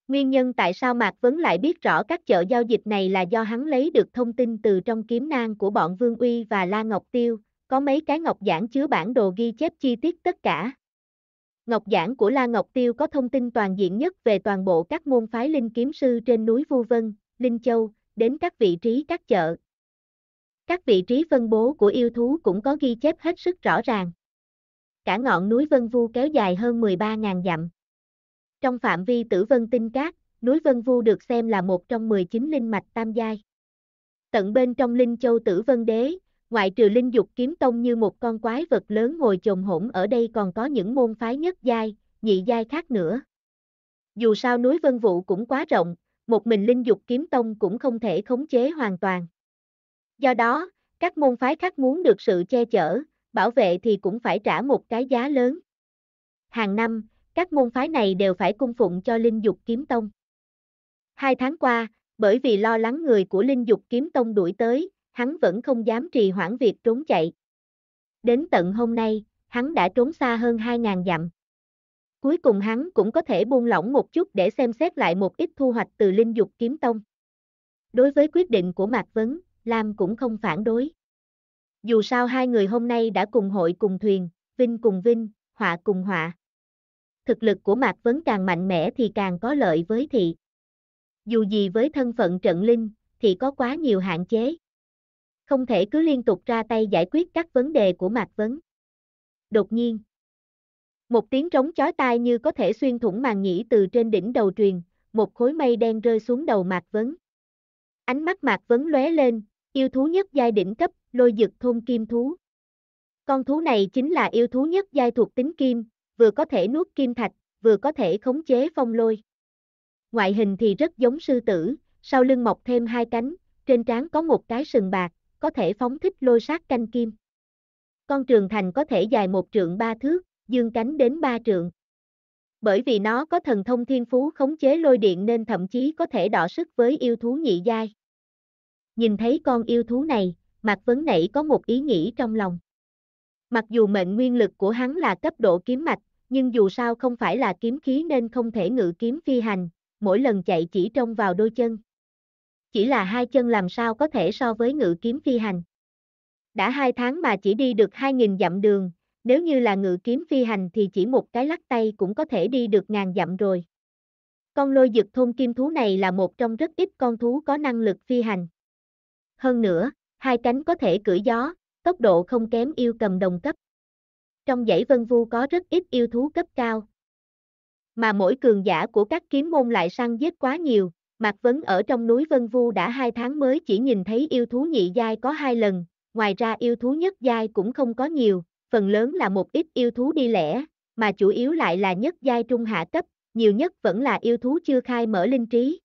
Nguyên nhân tại sao Mạc Vấn lại biết rõ các chợ giao dịch này là do hắn lấy được thông tin từ trong kiếm nang của bọn Vương Uy và La Ngọc Tiêu, có mấy cái ngọc giản chứa bản đồ ghi chép chi tiết tất cả. Ngọc giản của La Ngọc Tiêu có thông tin toàn diện nhất về toàn bộ các môn phái linh kiếm sư trên núi Vu Vân, Linh Châu, đến các vị trí các chợ. Các vị trí phân bố của yêu thú cũng có ghi chép hết sức rõ ràng. Cả ngọn núi Vân Vu kéo dài hơn 13.000 dặm. Trong phạm vi tử Vân Tinh Cát, núi Vân Vu được xem là một trong 19 linh mạch tam giai. Tận bên trong Linh Châu Tử Vân Đế, ngoại trừ linh dục kiếm tông như một con quái vật lớn ngồi chồng hỗn ở đây còn có những môn phái nhất giai, nhị giai khác nữa. Dù sao núi Vân Vũ cũng quá rộng, một mình linh dục kiếm tông cũng không thể khống chế hoàn toàn. Do đó, các môn phái khác muốn được sự che chở, bảo vệ thì cũng phải trả một cái giá lớn. Hàng năm, các môn phái này đều phải cung phụng cho Linh Dục Kiếm Tông. Hai tháng qua, bởi vì lo lắng người của Linh Dục Kiếm Tông đuổi tới, hắn vẫn không dám trì hoãn việc trốn chạy. Đến tận hôm nay, hắn đã trốn xa hơn 2.000 dặm. Cuối cùng hắn cũng có thể buông lỏng một chút để xem xét lại một ít thu hoạch từ linh dục kiếm tông. Đối với quyết định của Mạc Vấn, Lam cũng không phản đối. Dù sao hai người hôm nay đã cùng hội cùng thuyền, vinh cùng vinh, họa cùng họa. Thực lực của Mạc Vấn càng mạnh mẽ thì càng có lợi với thị. Dù gì với thân phận trận linh, thì có quá nhiều hạn chế. Không thể cứ liên tục ra tay giải quyết các vấn đề của Mạc Vấn. Đột nhiên, một tiếng trống chói tai như có thể xuyên thủng màn nhĩ từ trên đỉnh đầu truyền, một khối mây đen rơi xuống đầu Mạc Vấn. Ánh mắt Mạc Vấn lóe lên, yêu thú nhất giai đỉnh cấp, lôi dực thôn kim thú. Con thú này chính là yêu thú nhất giai thuộc tính kim, vừa có thể nuốt kim thạch, vừa có thể khống chế phong lôi. Ngoại hình thì rất giống sư tử, sau lưng mọc thêm hai cánh, trên trán có một cái sừng bạc, có thể phóng thích lôi sát canh kim. Con trường thành có thể dài một trượng ba thước, dương cánh đến ba trượng. Bởi vì nó có thần thông thiên phú khống chế lôi điện nên thậm chí có thể đỏ sức với yêu thú nhị giai. Nhìn thấy con yêu thú này, Mạc Vấn Nảy có một ý nghĩ trong lòng. Mặc dù mệnh nguyên lực của hắn là cấp độ kiếm mạch, nhưng dù sao không phải là kiếm khí nên không thể ngự kiếm phi hành, mỗi lần chạy chỉ trông vào đôi chân chỉ là hai chân làm sao có thể so với ngự kiếm phi hành. Đã hai tháng mà chỉ đi được 2.000 dặm đường, nếu như là ngự kiếm phi hành thì chỉ một cái lắc tay cũng có thể đi được ngàn dặm rồi. Con lôi dực thôn kim thú này là một trong rất ít con thú có năng lực phi hành. Hơn nữa, hai cánh có thể cưỡi gió, tốc độ không kém yêu cầm đồng cấp. Trong dãy vân vu có rất ít yêu thú cấp cao. Mà mỗi cường giả của các kiếm môn lại săn giết quá nhiều, Mạc Vấn ở trong núi Vân Vu đã hai tháng mới chỉ nhìn thấy yêu thú nhị giai có hai lần, ngoài ra yêu thú nhất giai cũng không có nhiều, phần lớn là một ít yêu thú đi lẻ, mà chủ yếu lại là nhất giai trung hạ cấp, nhiều nhất vẫn là yêu thú chưa khai mở linh trí.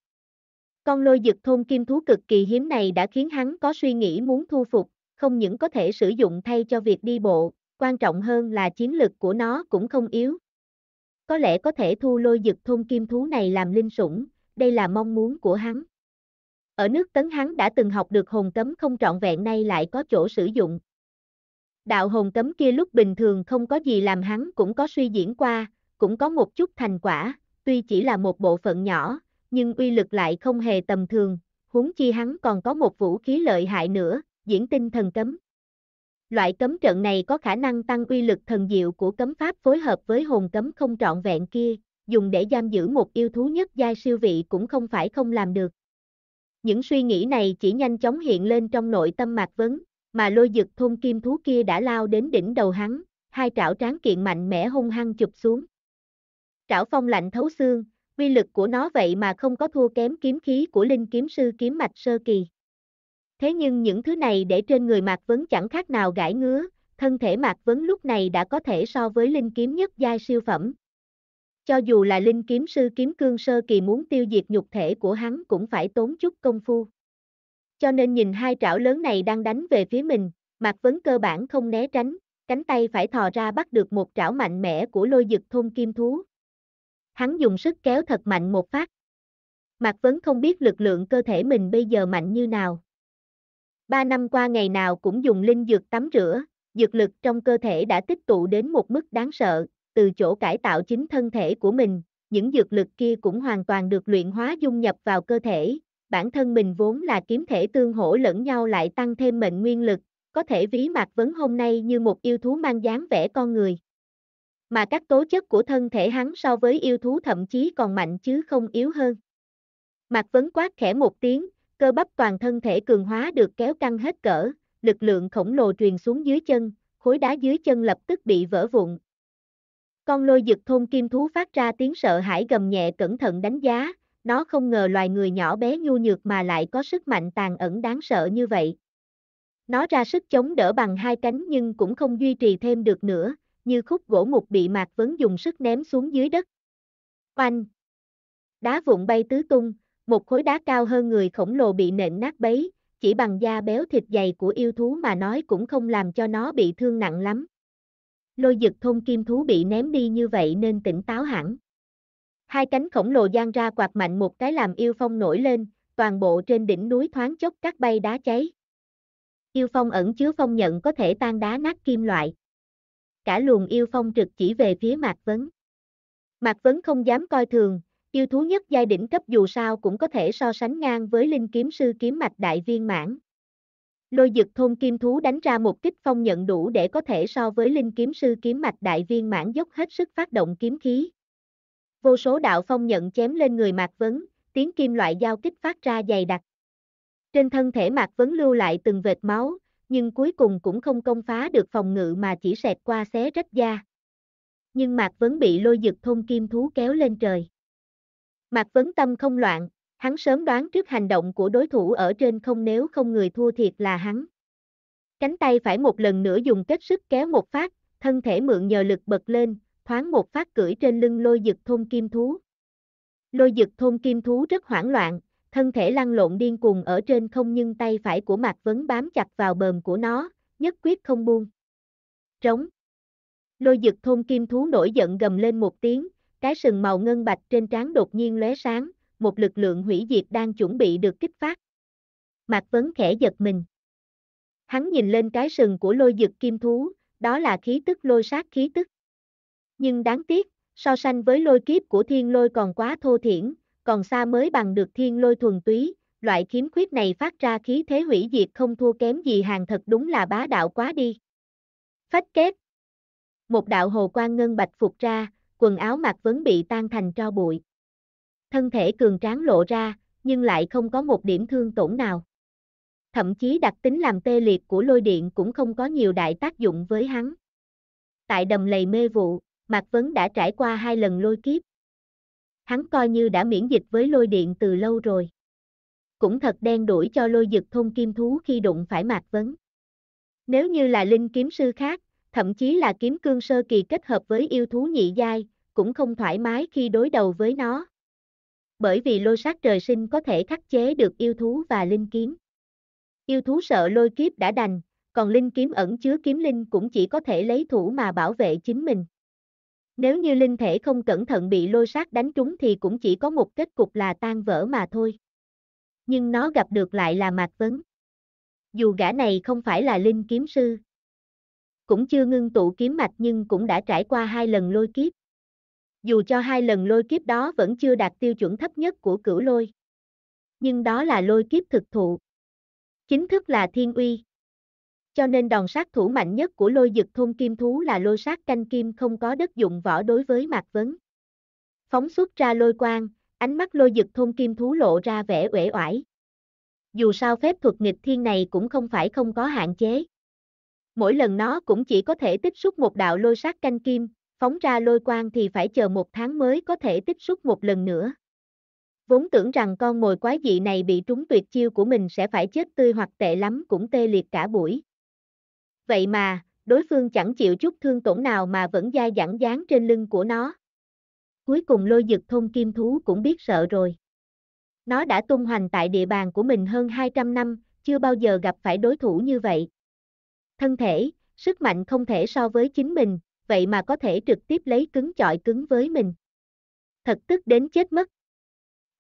Con lôi dực thôn kim thú cực kỳ hiếm này đã khiến hắn có suy nghĩ muốn thu phục, không những có thể sử dụng thay cho việc đi bộ, quan trọng hơn là chiến lực của nó cũng không yếu. Có lẽ có thể thu lôi dực thôn kim thú này làm linh sủng, đây là mong muốn của hắn. Ở nước Tấn hắn đã từng học được hồn cấm không trọn vẹn nay lại có chỗ sử dụng. Đạo hồn cấm kia lúc bình thường không có gì làm hắn cũng có suy diễn qua, cũng có một chút thành quả, tuy chỉ là một bộ phận nhỏ, nhưng uy lực lại không hề tầm thường, huống chi hắn còn có một vũ khí lợi hại nữa, diễn tinh thần cấm. Loại cấm trận này có khả năng tăng uy lực thần diệu của cấm pháp phối hợp với hồn cấm không trọn vẹn kia, dùng để giam giữ một yêu thú nhất giai siêu vị cũng không phải không làm được. Những suy nghĩ này chỉ nhanh chóng hiện lên trong nội tâm mạc vấn, mà lôi dực thôn kim thú kia đã lao đến đỉnh đầu hắn, hai trảo tráng kiện mạnh mẽ hung hăng chụp xuống. Trảo phong lạnh thấu xương, uy lực của nó vậy mà không có thua kém kiếm khí của linh kiếm sư kiếm mạch sơ kỳ. Thế nhưng những thứ này để trên người Mạc Vấn chẳng khác nào gãi ngứa, thân thể Mạc Vấn lúc này đã có thể so với linh kiếm nhất giai siêu phẩm, cho dù là linh kiếm sư kiếm cương sơ kỳ muốn tiêu diệt nhục thể của hắn cũng phải tốn chút công phu. Cho nên nhìn hai trảo lớn này đang đánh về phía mình, Mạc Vấn cơ bản không né tránh, cánh tay phải thò ra bắt được một trảo mạnh mẽ của lôi dực thôn kim thú. Hắn dùng sức kéo thật mạnh một phát. Mạc Vấn không biết lực lượng cơ thể mình bây giờ mạnh như nào. Ba năm qua ngày nào cũng dùng linh dược tắm rửa, dược lực trong cơ thể đã tích tụ đến một mức đáng sợ, từ chỗ cải tạo chính thân thể của mình, những dược lực kia cũng hoàn toàn được luyện hóa dung nhập vào cơ thể, bản thân mình vốn là kiếm thể tương hỗ lẫn nhau lại tăng thêm mệnh nguyên lực, có thể ví mặt vấn hôm nay như một yêu thú mang dáng vẻ con người. Mà các tố chất của thân thể hắn so với yêu thú thậm chí còn mạnh chứ không yếu hơn. Mạc vấn quát khẽ một tiếng, cơ bắp toàn thân thể cường hóa được kéo căng hết cỡ, lực lượng khổng lồ truyền xuống dưới chân, khối đá dưới chân lập tức bị vỡ vụn, con lôi dực thôn kim thú phát ra tiếng sợ hãi gầm nhẹ cẩn thận đánh giá, nó không ngờ loài người nhỏ bé nhu nhược mà lại có sức mạnh tàn ẩn đáng sợ như vậy. Nó ra sức chống đỡ bằng hai cánh nhưng cũng không duy trì thêm được nữa, như khúc gỗ mục bị mạc vấn dùng sức ném xuống dưới đất. Oanh! Đá vụn bay tứ tung, một khối đá cao hơn người khổng lồ bị nện nát bấy, chỉ bằng da béo thịt dày của yêu thú mà nói cũng không làm cho nó bị thương nặng lắm lôi giật thôn kim thú bị ném đi như vậy nên tỉnh táo hẳn. Hai cánh khổng lồ giang ra quạt mạnh một cái làm yêu phong nổi lên, toàn bộ trên đỉnh núi thoáng chốc các bay đá cháy. Yêu phong ẩn chứa phong nhận có thể tan đá nát kim loại. Cả luồng yêu phong trực chỉ về phía Mạc Vấn. Mạc Vấn không dám coi thường, yêu thú nhất giai đỉnh cấp dù sao cũng có thể so sánh ngang với linh kiếm sư kiếm mạch đại viên mãn, Lôi dực thôn kim thú đánh ra một kích phong nhận đủ để có thể so với linh kiếm sư kiếm mạch đại viên mãn dốc hết sức phát động kiếm khí. Vô số đạo phong nhận chém lên người mạc vấn, tiếng kim loại giao kích phát ra dày đặc. Trên thân thể mạc vấn lưu lại từng vệt máu, nhưng cuối cùng cũng không công phá được phòng ngự mà chỉ sẹt qua xé rách da. Nhưng mạc vấn bị lôi dực thôn kim thú kéo lên trời. Mạc vấn tâm không loạn, Hắn sớm đoán trước hành động của đối thủ ở trên không nếu không người thua thiệt là hắn. Cánh tay phải một lần nữa dùng kết sức kéo một phát, thân thể mượn nhờ lực bật lên, thoáng một phát cưỡi trên lưng lôi dực thôn kim thú. Lôi dực thôn kim thú rất hoảng loạn, thân thể lăn lộn điên cuồng ở trên không nhưng tay phải của Mạc Vấn bám chặt vào bờm của nó, nhất quyết không buông. Trống. Lôi dực thôn kim thú nổi giận gầm lên một tiếng, cái sừng màu ngân bạch trên trán đột nhiên lóe sáng, một lực lượng hủy diệt đang chuẩn bị được kích phát. Mạc Vấn khẽ giật mình. Hắn nhìn lên cái sừng của lôi dực kim thú, đó là khí tức lôi sát khí tức. Nhưng đáng tiếc, so sánh với lôi kiếp của thiên lôi còn quá thô thiển, còn xa mới bằng được thiên lôi thuần túy, loại khiếm khuyết này phát ra khí thế hủy diệt không thua kém gì hàng thật đúng là bá đạo quá đi. Phách kết Một đạo hồ quang ngân bạch phục ra, quần áo mặc vấn bị tan thành tro bụi thân thể cường tráng lộ ra, nhưng lại không có một điểm thương tổn nào. Thậm chí đặc tính làm tê liệt của lôi điện cũng không có nhiều đại tác dụng với hắn. Tại đầm lầy mê vụ, Mạc Vấn đã trải qua hai lần lôi kiếp. Hắn coi như đã miễn dịch với lôi điện từ lâu rồi. Cũng thật đen đuổi cho lôi dực thôn kim thú khi đụng phải Mạc Vấn. Nếu như là linh kiếm sư khác, thậm chí là kiếm cương sơ kỳ kết hợp với yêu thú nhị giai, cũng không thoải mái khi đối đầu với nó, bởi vì lôi sát trời sinh có thể khắc chế được yêu thú và linh kiếm. Yêu thú sợ lôi kiếp đã đành, còn linh kiếm ẩn chứa kiếm linh cũng chỉ có thể lấy thủ mà bảo vệ chính mình. Nếu như linh thể không cẩn thận bị lôi sát đánh trúng thì cũng chỉ có một kết cục là tan vỡ mà thôi. Nhưng nó gặp được lại là mạc vấn. Dù gã này không phải là linh kiếm sư, cũng chưa ngưng tụ kiếm mạch nhưng cũng đã trải qua hai lần lôi kiếp dù cho hai lần lôi kiếp đó vẫn chưa đạt tiêu chuẩn thấp nhất của cửu lôi. Nhưng đó là lôi kiếp thực thụ. Chính thức là thiên uy. Cho nên đòn sát thủ mạnh nhất của lôi dực thôn kim thú là lôi sát canh kim không có đất dụng võ đối với mạc vấn. Phóng xuất ra lôi quang, ánh mắt lôi dực thôn kim thú lộ ra vẻ uể oải. Dù sao phép thuật nghịch thiên này cũng không phải không có hạn chế. Mỗi lần nó cũng chỉ có thể tiếp xúc một đạo lôi sát canh kim, phóng ra lôi quang thì phải chờ một tháng mới có thể tiếp xúc một lần nữa. Vốn tưởng rằng con mồi quái dị này bị trúng tuyệt chiêu của mình sẽ phải chết tươi hoặc tệ lắm cũng tê liệt cả buổi. Vậy mà, đối phương chẳng chịu chút thương tổn nào mà vẫn dai dẳng dán trên lưng của nó. Cuối cùng lôi dực thôn kim thú cũng biết sợ rồi. Nó đã tung hoành tại địa bàn của mình hơn 200 năm, chưa bao giờ gặp phải đối thủ như vậy. Thân thể, sức mạnh không thể so với chính mình, vậy mà có thể trực tiếp lấy cứng chọi cứng với mình. Thật tức đến chết mất.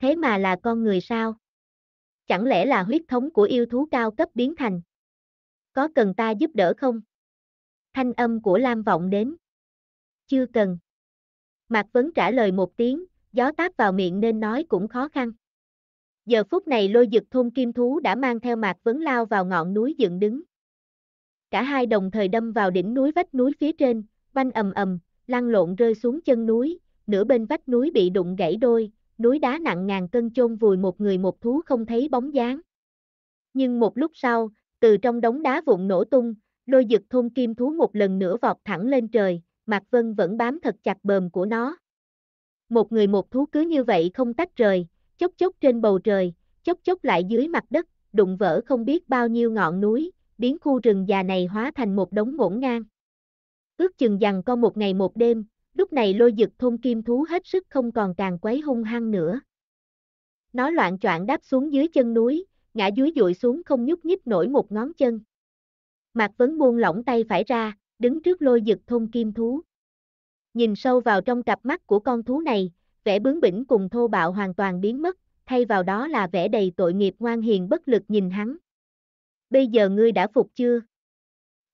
Thế mà là con người sao? Chẳng lẽ là huyết thống của yêu thú cao cấp biến thành? Có cần ta giúp đỡ không? Thanh âm của Lam vọng đến. Chưa cần. Mạc Vấn trả lời một tiếng, gió táp vào miệng nên nói cũng khó khăn. Giờ phút này lôi dực thôn kim thú đã mang theo Mạc Vấn lao vào ngọn núi dựng đứng. Cả hai đồng thời đâm vào đỉnh núi vách núi phía trên, banh ầm ầm, lăn lộn rơi xuống chân núi, nửa bên vách núi bị đụng gãy đôi, núi đá nặng ngàn cân chôn vùi một người một thú không thấy bóng dáng. Nhưng một lúc sau, từ trong đống đá vụn nổ tung, lôi giật thôn kim thú một lần nữa vọt thẳng lên trời, Mạc Vân vẫn bám thật chặt bờm của nó. Một người một thú cứ như vậy không tách rời, chốc chốc trên bầu trời, chốc chốc lại dưới mặt đất, đụng vỡ không biết bao nhiêu ngọn núi, biến khu rừng già này hóa thành một đống ngổn ngang ước chừng rằng con một ngày một đêm, lúc này lôi dực thôn kim thú hết sức không còn càng quấy hung hăng nữa. Nó loạn choạng đáp xuống dưới chân núi, ngã dưới dụi xuống không nhúc nhích nổi một ngón chân. Mạc Vấn buông lỏng tay phải ra, đứng trước lôi dực thôn kim thú. Nhìn sâu vào trong cặp mắt của con thú này, vẻ bướng bỉnh cùng thô bạo hoàn toàn biến mất, thay vào đó là vẻ đầy tội nghiệp ngoan hiền bất lực nhìn hắn. Bây giờ ngươi đã phục chưa?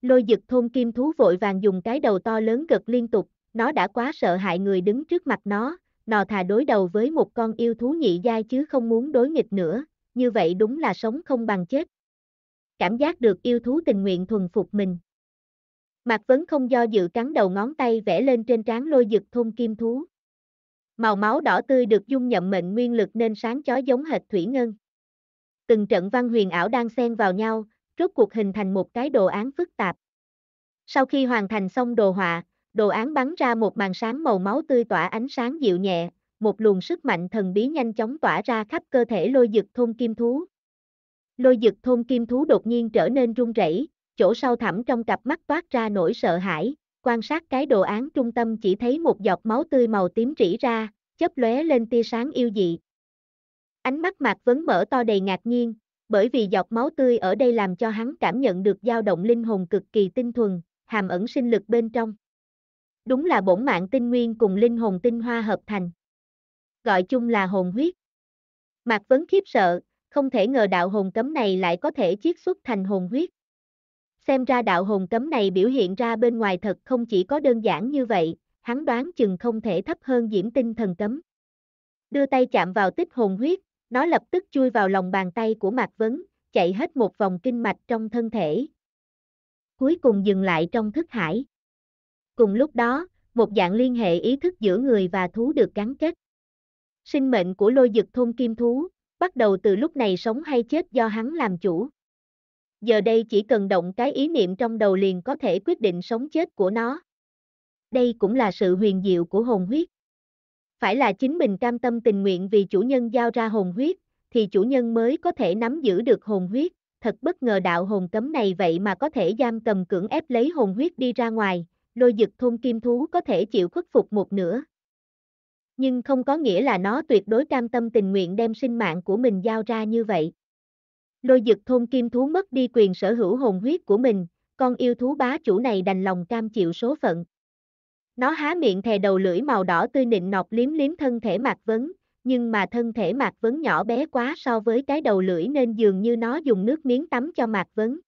Lôi giật thôn kim thú vội vàng dùng cái đầu to lớn gật liên tục, nó đã quá sợ hại người đứng trước mặt nó, nò thà đối đầu với một con yêu thú nhị dai chứ không muốn đối nghịch nữa, như vậy đúng là sống không bằng chết. Cảm giác được yêu thú tình nguyện thuần phục mình. Mạc Vấn không do dự cắn đầu ngón tay vẽ lên trên trán lôi dực thôn kim thú. Màu máu đỏ tươi được dung nhậm mệnh nguyên lực nên sáng chói giống hệt thủy ngân. Từng trận văn huyền ảo đang xen vào nhau, rốt cuộc hình thành một cái đồ án phức tạp. Sau khi hoàn thành xong đồ họa, đồ án bắn ra một màn sáng màu máu tươi tỏa ánh sáng dịu nhẹ, một luồng sức mạnh thần bí nhanh chóng tỏa ra khắp cơ thể lôi dực thôn kim thú. Lôi dực thôn kim thú đột nhiên trở nên run rẩy, chỗ sâu thẳm trong cặp mắt toát ra nỗi sợ hãi, quan sát cái đồ án trung tâm chỉ thấy một giọt máu tươi màu tím rỉ ra, chớp lóe lên tia sáng yêu dị. Ánh mắt Mạc Vấn mở to đầy ngạc nhiên, bởi vì giọt máu tươi ở đây làm cho hắn cảm nhận được dao động linh hồn cực kỳ tinh thuần, hàm ẩn sinh lực bên trong. Đúng là bổn mạng tinh nguyên cùng linh hồn tinh hoa hợp thành. Gọi chung là hồn huyết. Mạc Vấn khiếp sợ, không thể ngờ đạo hồn cấm này lại có thể chiết xuất thành hồn huyết. Xem ra đạo hồn cấm này biểu hiện ra bên ngoài thật không chỉ có đơn giản như vậy, hắn đoán chừng không thể thấp hơn diễm tinh thần cấm. Đưa tay chạm vào tích hồn huyết, nó lập tức chui vào lòng bàn tay của Mạc Vấn, chạy hết một vòng kinh mạch trong thân thể. Cuối cùng dừng lại trong thức hải. Cùng lúc đó, một dạng liên hệ ý thức giữa người và thú được gắn kết. Sinh mệnh của lôi dực thôn kim thú, bắt đầu từ lúc này sống hay chết do hắn làm chủ. Giờ đây chỉ cần động cái ý niệm trong đầu liền có thể quyết định sống chết của nó. Đây cũng là sự huyền diệu của hồn huyết phải là chính mình cam tâm tình nguyện vì chủ nhân giao ra hồn huyết, thì chủ nhân mới có thể nắm giữ được hồn huyết, thật bất ngờ đạo hồn cấm này vậy mà có thể giam cầm cưỡng ép lấy hồn huyết đi ra ngoài, lôi dực thôn kim thú có thể chịu khuất phục một nửa. Nhưng không có nghĩa là nó tuyệt đối cam tâm tình nguyện đem sinh mạng của mình giao ra như vậy. Lôi dực thôn kim thú mất đi quyền sở hữu hồn huyết của mình, con yêu thú bá chủ này đành lòng cam chịu số phận. Nó há miệng thè đầu lưỡi màu đỏ tươi nịnh nọc liếm liếm thân thể Mạc Vấn, nhưng mà thân thể Mạc Vấn nhỏ bé quá so với cái đầu lưỡi nên dường như nó dùng nước miếng tắm cho Mạc Vấn.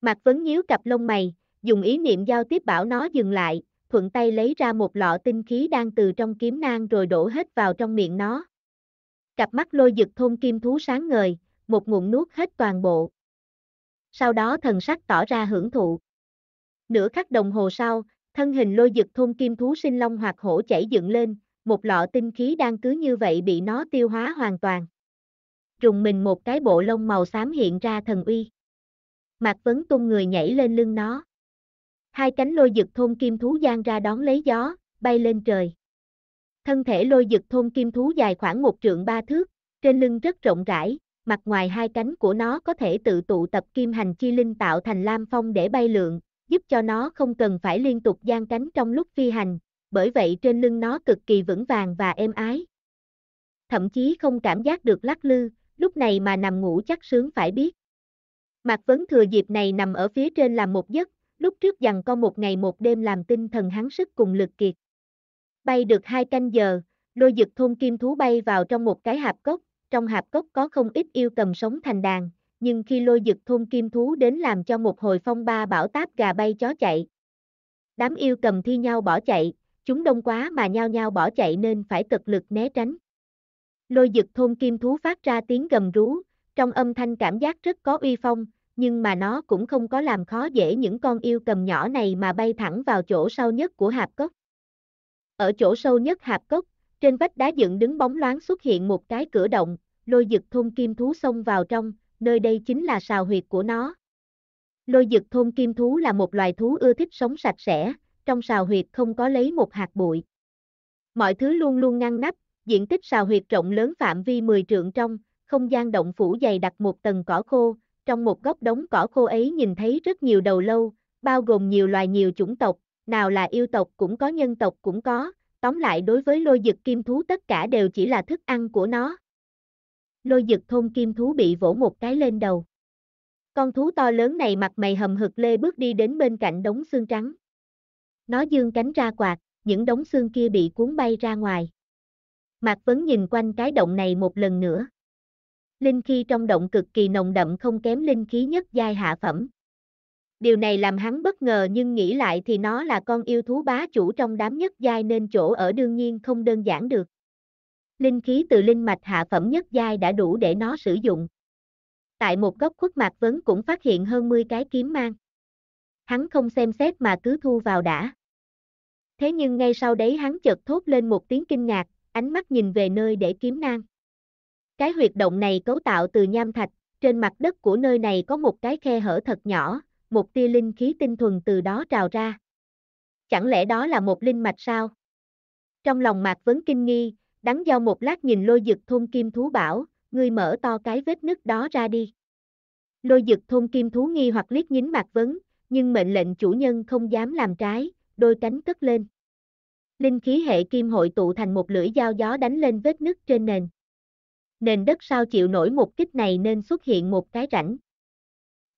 Mạc Vấn nhíu cặp lông mày, dùng ý niệm giao tiếp bảo nó dừng lại, thuận tay lấy ra một lọ tinh khí đang từ trong kiếm nang rồi đổ hết vào trong miệng nó. Cặp mắt lôi giật thôn kim thú sáng ngời, một ngụm nuốt hết toàn bộ. Sau đó thần sắc tỏ ra hưởng thụ. Nửa khắc đồng hồ sau, Thân hình lôi dực thôn kim thú sinh long hoặc hổ chảy dựng lên, một lọ tinh khí đang cứ như vậy bị nó tiêu hóa hoàn toàn. Trùng mình một cái bộ lông màu xám hiện ra thần uy. Mạc Vấn tung người nhảy lên lưng nó. Hai cánh lôi dực thôn kim thú giang ra đón lấy gió, bay lên trời. Thân thể lôi dực thôn kim thú dài khoảng một trượng ba thước, trên lưng rất rộng rãi, mặt ngoài hai cánh của nó có thể tự tụ tập kim hành chi linh tạo thành lam phong để bay lượn, giúp cho nó không cần phải liên tục gian cánh trong lúc phi hành, bởi vậy trên lưng nó cực kỳ vững vàng và êm ái. Thậm chí không cảm giác được lắc lư, lúc này mà nằm ngủ chắc sướng phải biết. Mạc Vấn thừa dịp này nằm ở phía trên làm một giấc, lúc trước dằn co một ngày một đêm làm tinh thần hắn sức cùng lực kiệt. Bay được hai canh giờ, lôi dực thôn kim thú bay vào trong một cái hạp cốc, trong hạp cốc có không ít yêu cầm sống thành đàn, nhưng khi lôi giật thôn kim thú đến làm cho một hồi phong ba bão táp gà bay chó chạy. Đám yêu cầm thi nhau bỏ chạy, chúng đông quá mà nhau nhau bỏ chạy nên phải cực lực né tránh. Lôi giật thôn kim thú phát ra tiếng gầm rú, trong âm thanh cảm giác rất có uy phong, nhưng mà nó cũng không có làm khó dễ những con yêu cầm nhỏ này mà bay thẳng vào chỗ sâu nhất của hạp cốc. Ở chỗ sâu nhất hạp cốc, trên vách đá dựng đứng bóng loáng xuất hiện một cái cửa động, lôi giật thôn kim thú xông vào trong, nơi đây chính là sào huyệt của nó. Lôi dực thôn kim thú là một loài thú ưa thích sống sạch sẽ, trong sào huyệt không có lấy một hạt bụi. Mọi thứ luôn luôn ngăn nắp, diện tích sào huyệt rộng lớn phạm vi 10 trượng trong, không gian động phủ dày đặc một tầng cỏ khô, trong một góc đống cỏ khô ấy nhìn thấy rất nhiều đầu lâu, bao gồm nhiều loài nhiều chủng tộc, nào là yêu tộc cũng có nhân tộc cũng có, tóm lại đối với lôi dực kim thú tất cả đều chỉ là thức ăn của nó lôi giật thôn kim thú bị vỗ một cái lên đầu. Con thú to lớn này mặt mày hầm hực lê bước đi đến bên cạnh đống xương trắng. Nó dương cánh ra quạt, những đống xương kia bị cuốn bay ra ngoài. Mạc Vấn nhìn quanh cái động này một lần nữa. Linh khí trong động cực kỳ nồng đậm không kém linh khí nhất giai hạ phẩm. Điều này làm hắn bất ngờ nhưng nghĩ lại thì nó là con yêu thú bá chủ trong đám nhất giai nên chỗ ở đương nhiên không đơn giản được linh khí từ linh mạch hạ phẩm nhất giai đã đủ để nó sử dụng. Tại một góc khuất mạc vấn cũng phát hiện hơn 10 cái kiếm mang. Hắn không xem xét mà cứ thu vào đã. Thế nhưng ngay sau đấy hắn chợt thốt lên một tiếng kinh ngạc, ánh mắt nhìn về nơi để kiếm nang. Cái huyệt động này cấu tạo từ nham thạch, trên mặt đất của nơi này có một cái khe hở thật nhỏ, một tia linh khí tinh thuần từ đó trào ra. Chẳng lẽ đó là một linh mạch sao? Trong lòng Mạc Vấn kinh nghi, Đắng dao một lát nhìn lôi dực thôn kim thú bảo, ngươi mở to cái vết nứt đó ra đi. Lôi dực thôn kim thú nghi hoặc liếc nhín mặt vấn, nhưng mệnh lệnh chủ nhân không dám làm trái, đôi cánh cất lên. Linh khí hệ kim hội tụ thành một lưỡi dao gió đánh lên vết nứt trên nền. Nền đất sao chịu nổi một kích này nên xuất hiện một cái rãnh.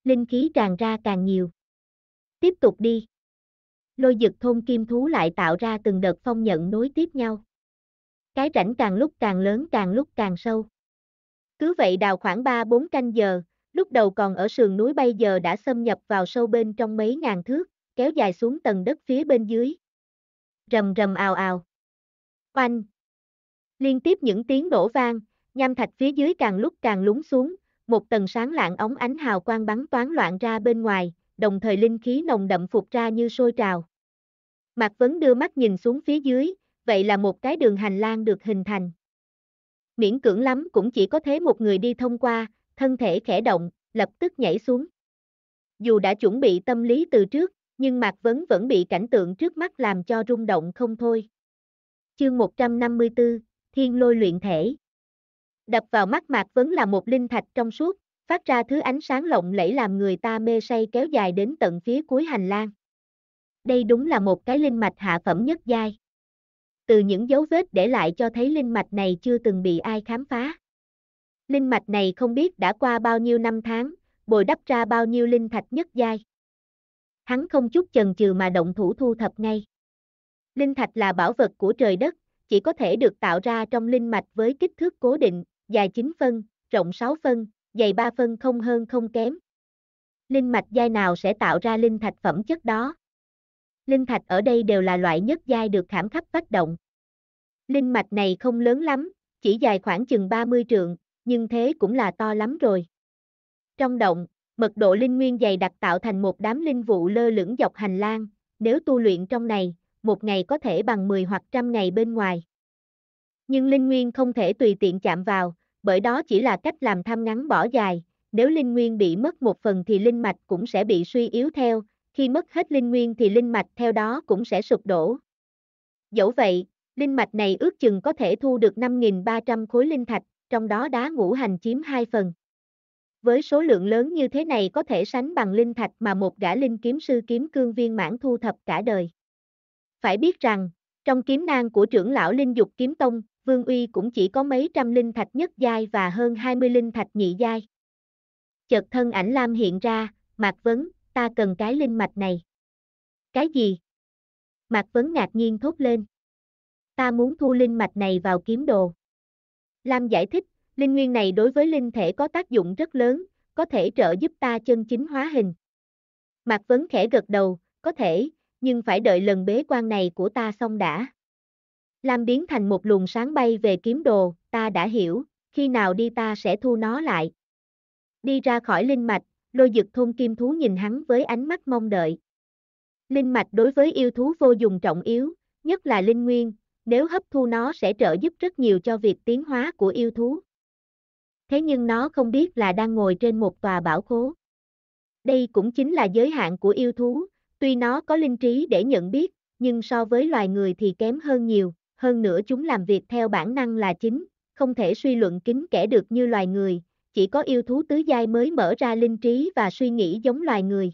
Linh khí tràn ra càng nhiều. Tiếp tục đi. Lôi dực thôn kim thú lại tạo ra từng đợt phong nhận nối tiếp nhau cái rãnh càng lúc càng lớn càng lúc càng sâu. Cứ vậy đào khoảng 3-4 canh giờ, lúc đầu còn ở sườn núi bây giờ đã xâm nhập vào sâu bên trong mấy ngàn thước, kéo dài xuống tầng đất phía bên dưới. Rầm rầm ào ào. Oanh. Liên tiếp những tiếng đổ vang, nham thạch phía dưới càng lúc càng lún xuống, một tầng sáng lạng ống ánh hào quang bắn toán loạn ra bên ngoài, đồng thời linh khí nồng đậm phục ra như sôi trào. Mạc Vấn đưa mắt nhìn xuống phía dưới, vậy là một cái đường hành lang được hình thành. Miễn cưỡng lắm cũng chỉ có thế một người đi thông qua, thân thể khẽ động, lập tức nhảy xuống. Dù đã chuẩn bị tâm lý từ trước, nhưng Mạc Vấn vẫn bị cảnh tượng trước mắt làm cho rung động không thôi. Chương 154, Thiên lôi luyện thể. Đập vào mắt Mạc Vấn là một linh thạch trong suốt, phát ra thứ ánh sáng lộng lẫy làm người ta mê say kéo dài đến tận phía cuối hành lang. Đây đúng là một cái linh mạch hạ phẩm nhất giai từ những dấu vết để lại cho thấy linh mạch này chưa từng bị ai khám phá. Linh mạch này không biết đã qua bao nhiêu năm tháng, bồi đắp ra bao nhiêu linh thạch nhất giai. Hắn không chút chần chừ mà động thủ thu thập ngay. Linh thạch là bảo vật của trời đất, chỉ có thể được tạo ra trong linh mạch với kích thước cố định, dài 9 phân, rộng 6 phân, dày 3 phân không hơn không kém. Linh mạch giai nào sẽ tạo ra linh thạch phẩm chất đó? Linh thạch ở đây đều là loại nhất giai được khảm khắp vách động. Linh mạch này không lớn lắm, chỉ dài khoảng chừng 30 trượng, nhưng thế cũng là to lắm rồi. Trong động, mật độ linh nguyên dày đặc tạo thành một đám linh vụ lơ lửng dọc hành lang, nếu tu luyện trong này, một ngày có thể bằng 10 hoặc trăm ngày bên ngoài. Nhưng linh nguyên không thể tùy tiện chạm vào, bởi đó chỉ là cách làm tham ngắn bỏ dài, nếu linh nguyên bị mất một phần thì linh mạch cũng sẽ bị suy yếu theo, khi mất hết linh nguyên thì linh mạch theo đó cũng sẽ sụp đổ. Dẫu vậy, linh mạch này ước chừng có thể thu được 5.300 khối linh thạch, trong đó đá ngũ hành chiếm 2 phần. Với số lượng lớn như thế này có thể sánh bằng linh thạch mà một gã linh kiếm sư kiếm cương viên mãn thu thập cả đời. Phải biết rằng, trong kiếm nang của trưởng lão linh dục kiếm tông, Vương Uy cũng chỉ có mấy trăm linh thạch nhất giai và hơn 20 linh thạch nhị giai. Chợt thân ảnh Lam hiện ra, Mạc Vấn, ta cần cái linh mạch này. Cái gì? Mạc Vấn ngạc nhiên thốt lên. Ta muốn thu linh mạch này vào kiếm đồ. Lam giải thích, linh nguyên này đối với linh thể có tác dụng rất lớn, có thể trợ giúp ta chân chính hóa hình. Mạc Vấn khẽ gật đầu, có thể, nhưng phải đợi lần bế quan này của ta xong đã. Lam biến thành một luồng sáng bay về kiếm đồ, ta đã hiểu, khi nào đi ta sẽ thu nó lại. Đi ra khỏi linh mạch, lôi dực thôn kim thú nhìn hắn với ánh mắt mong đợi. Linh mạch đối với yêu thú vô dụng trọng yếu, nhất là linh nguyên, nếu hấp thu nó sẽ trợ giúp rất nhiều cho việc tiến hóa của yêu thú. Thế nhưng nó không biết là đang ngồi trên một tòa bảo khố. Đây cũng chính là giới hạn của yêu thú, tuy nó có linh trí để nhận biết, nhưng so với loài người thì kém hơn nhiều, hơn nữa chúng làm việc theo bản năng là chính, không thể suy luận kính kẻ được như loài người, chỉ có yêu thú tứ giai mới mở ra linh trí và suy nghĩ giống loài người.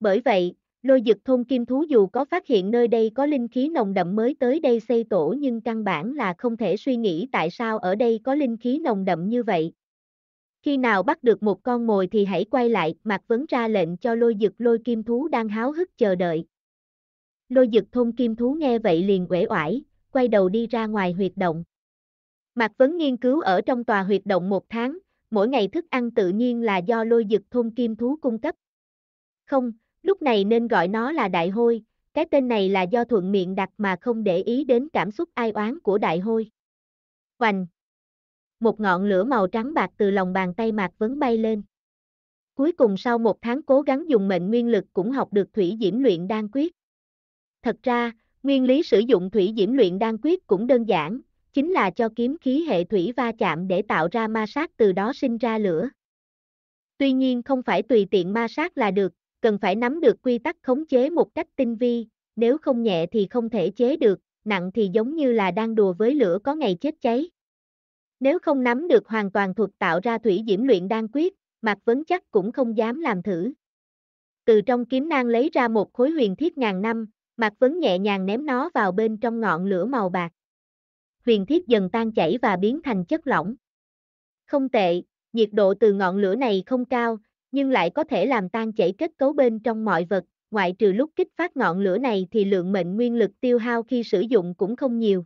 Bởi vậy, lôi dực thôn kim thú dù có phát hiện nơi đây có linh khí nồng đậm mới tới đây xây tổ nhưng căn bản là không thể suy nghĩ tại sao ở đây có linh khí nồng đậm như vậy. Khi nào bắt được một con mồi thì hãy quay lại, Mạc Vấn ra lệnh cho lôi dực lôi kim thú đang háo hức chờ đợi. Lôi dực thôn kim thú nghe vậy liền uể oải, quay đầu đi ra ngoài huyệt động. Mạc Vấn nghiên cứu ở trong tòa huyệt động một tháng, mỗi ngày thức ăn tự nhiên là do lôi dực thôn kim thú cung cấp. Không, lúc này nên gọi nó là đại hôi, cái tên này là do thuận miệng đặt mà không để ý đến cảm xúc ai oán của đại hôi. Hoành! Một ngọn lửa màu trắng bạc từ lòng bàn tay Mạc Vấn bay lên. Cuối cùng sau một tháng cố gắng dùng mệnh nguyên lực cũng học được thủy diễm luyện đan quyết. Thật ra, nguyên lý sử dụng thủy diễm luyện đan quyết cũng đơn giản, chính là cho kiếm khí hệ thủy va chạm để tạo ra ma sát từ đó sinh ra lửa. Tuy nhiên không phải tùy tiện ma sát là được, cần phải nắm được quy tắc khống chế một cách tinh vi, nếu không nhẹ thì không thể chế được, nặng thì giống như là đang đùa với lửa có ngày chết cháy. Nếu không nắm được hoàn toàn thuật tạo ra thủy diễm luyện đan quyết, Mạc Vấn chắc cũng không dám làm thử. Từ trong kiếm nang lấy ra một khối huyền thiết ngàn năm, Mạc Vấn nhẹ nhàng ném nó vào bên trong ngọn lửa màu bạc huyền thiếp dần tan chảy và biến thành chất lỏng. Không tệ, nhiệt độ từ ngọn lửa này không cao, nhưng lại có thể làm tan chảy kết cấu bên trong mọi vật, ngoại trừ lúc kích phát ngọn lửa này thì lượng mệnh nguyên lực tiêu hao khi sử dụng cũng không nhiều.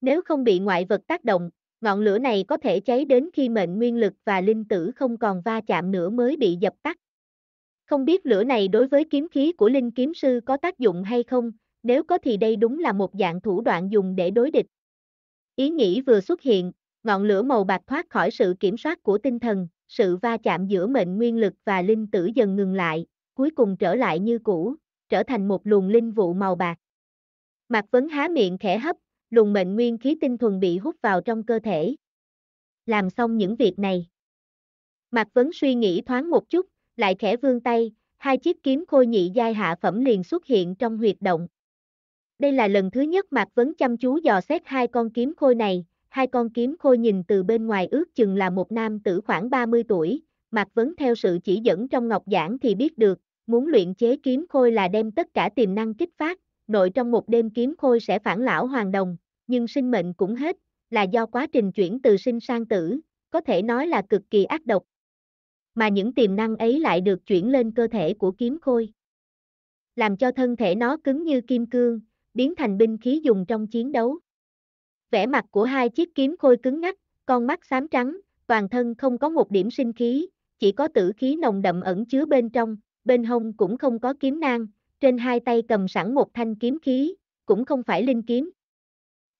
Nếu không bị ngoại vật tác động, ngọn lửa này có thể cháy đến khi mệnh nguyên lực và linh tử không còn va chạm nữa mới bị dập tắt. Không biết lửa này đối với kiếm khí của linh kiếm sư có tác dụng hay không, nếu có thì đây đúng là một dạng thủ đoạn dùng để đối địch. Ý nghĩ vừa xuất hiện, ngọn lửa màu bạc thoát khỏi sự kiểm soát của tinh thần, sự va chạm giữa mệnh nguyên lực và linh tử dần ngừng lại, cuối cùng trở lại như cũ, trở thành một luồng linh vụ màu bạc. Mạc Vấn há miệng khẽ hấp, luồng mệnh nguyên khí tinh thuần bị hút vào trong cơ thể. Làm xong những việc này. Mạc Vấn suy nghĩ thoáng một chút, lại khẽ vươn tay, hai chiếc kiếm khôi nhị giai hạ phẩm liền xuất hiện trong huyệt động. Đây là lần thứ nhất Mạc Vấn chăm chú dò xét hai con kiếm khôi này, hai con kiếm khôi nhìn từ bên ngoài ước chừng là một nam tử khoảng 30 tuổi, Mạc Vấn theo sự chỉ dẫn trong ngọc giảng thì biết được, muốn luyện chế kiếm khôi là đem tất cả tiềm năng kích phát, nội trong một đêm kiếm khôi sẽ phản lão hoàng đồng, nhưng sinh mệnh cũng hết, là do quá trình chuyển từ sinh sang tử, có thể nói là cực kỳ ác độc. Mà những tiềm năng ấy lại được chuyển lên cơ thể của kiếm khôi. Làm cho thân thể nó cứng như kim cương, biến thành binh khí dùng trong chiến đấu. Vẻ mặt của hai chiếc kiếm khôi cứng ngắc, con mắt xám trắng, toàn thân không có một điểm sinh khí, chỉ có tử khí nồng đậm ẩn chứa bên trong, bên hông cũng không có kiếm nang, trên hai tay cầm sẵn một thanh kiếm khí, cũng không phải linh kiếm.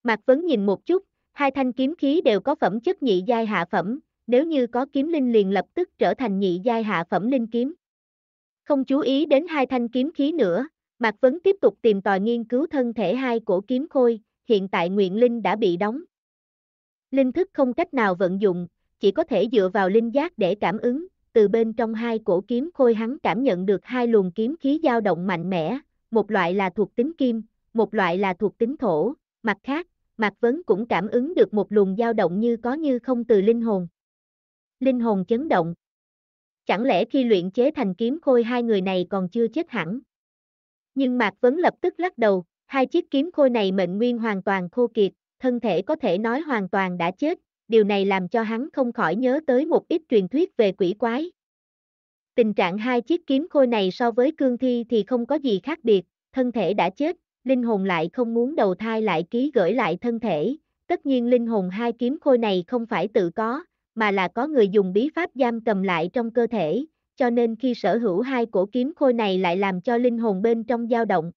Mạc Vấn nhìn một chút, hai thanh kiếm khí đều có phẩm chất nhị giai hạ phẩm, nếu như có kiếm linh liền lập tức trở thành nhị giai hạ phẩm linh kiếm. Không chú ý đến hai thanh kiếm khí nữa, Mạc Vấn tiếp tục tìm tòi nghiên cứu thân thể hai cổ kiếm khôi, hiện tại nguyện linh đã bị đóng. Linh thức không cách nào vận dụng, chỉ có thể dựa vào linh giác để cảm ứng, từ bên trong hai cổ kiếm khôi hắn cảm nhận được hai luồng kiếm khí dao động mạnh mẽ, một loại là thuộc tính kim, một loại là thuộc tính thổ, mặt khác, Mạc Vấn cũng cảm ứng được một luồng dao động như có như không từ linh hồn. Linh hồn chấn động. Chẳng lẽ khi luyện chế thành kiếm khôi hai người này còn chưa chết hẳn, nhưng Mạc Vấn lập tức lắc đầu, hai chiếc kiếm khôi này mệnh nguyên hoàn toàn khô kiệt, thân thể có thể nói hoàn toàn đã chết, điều này làm cho hắn không khỏi nhớ tới một ít truyền thuyết về quỷ quái. Tình trạng hai chiếc kiếm khôi này so với cương thi thì không có gì khác biệt, thân thể đã chết, linh hồn lại không muốn đầu thai lại ký gửi lại thân thể, tất nhiên linh hồn hai kiếm khôi này không phải tự có, mà là có người dùng bí pháp giam cầm lại trong cơ thể, cho nên khi sở hữu hai cổ kiếm khôi này lại làm cho linh hồn bên trong dao động.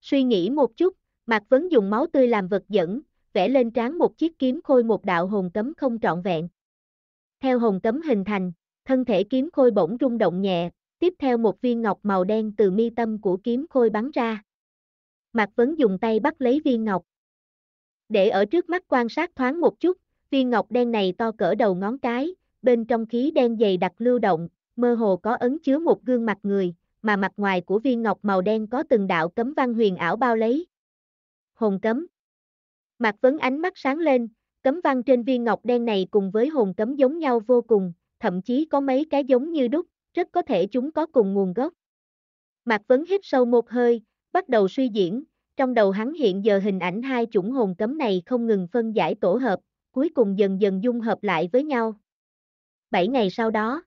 Suy nghĩ một chút, Mạc Vấn dùng máu tươi làm vật dẫn, vẽ lên trán một chiếc kiếm khôi một đạo hồn cấm không trọn vẹn. Theo hồn cấm hình thành, thân thể kiếm khôi bỗng rung động nhẹ, tiếp theo một viên ngọc màu đen từ mi tâm của kiếm khôi bắn ra. Mạc Vấn dùng tay bắt lấy viên ngọc. Để ở trước mắt quan sát thoáng một chút, viên ngọc đen này to cỡ đầu ngón cái, bên trong khí đen dày đặc lưu động, mơ hồ có ấn chứa một gương mặt người, mà mặt ngoài của viên ngọc màu đen có từng đạo cấm văn huyền ảo bao lấy. Hồn cấm. Mạc Vấn ánh mắt sáng lên, cấm văn trên viên ngọc đen này cùng với hồn cấm giống nhau vô cùng, thậm chí có mấy cái giống như đúc, rất có thể chúng có cùng nguồn gốc. Mạc Vấn hít sâu một hơi, bắt đầu suy diễn, trong đầu hắn hiện giờ hình ảnh hai chủng hồn cấm này không ngừng phân giải tổ hợp, cuối cùng dần dần dung hợp lại với nhau. Bảy ngày sau đó,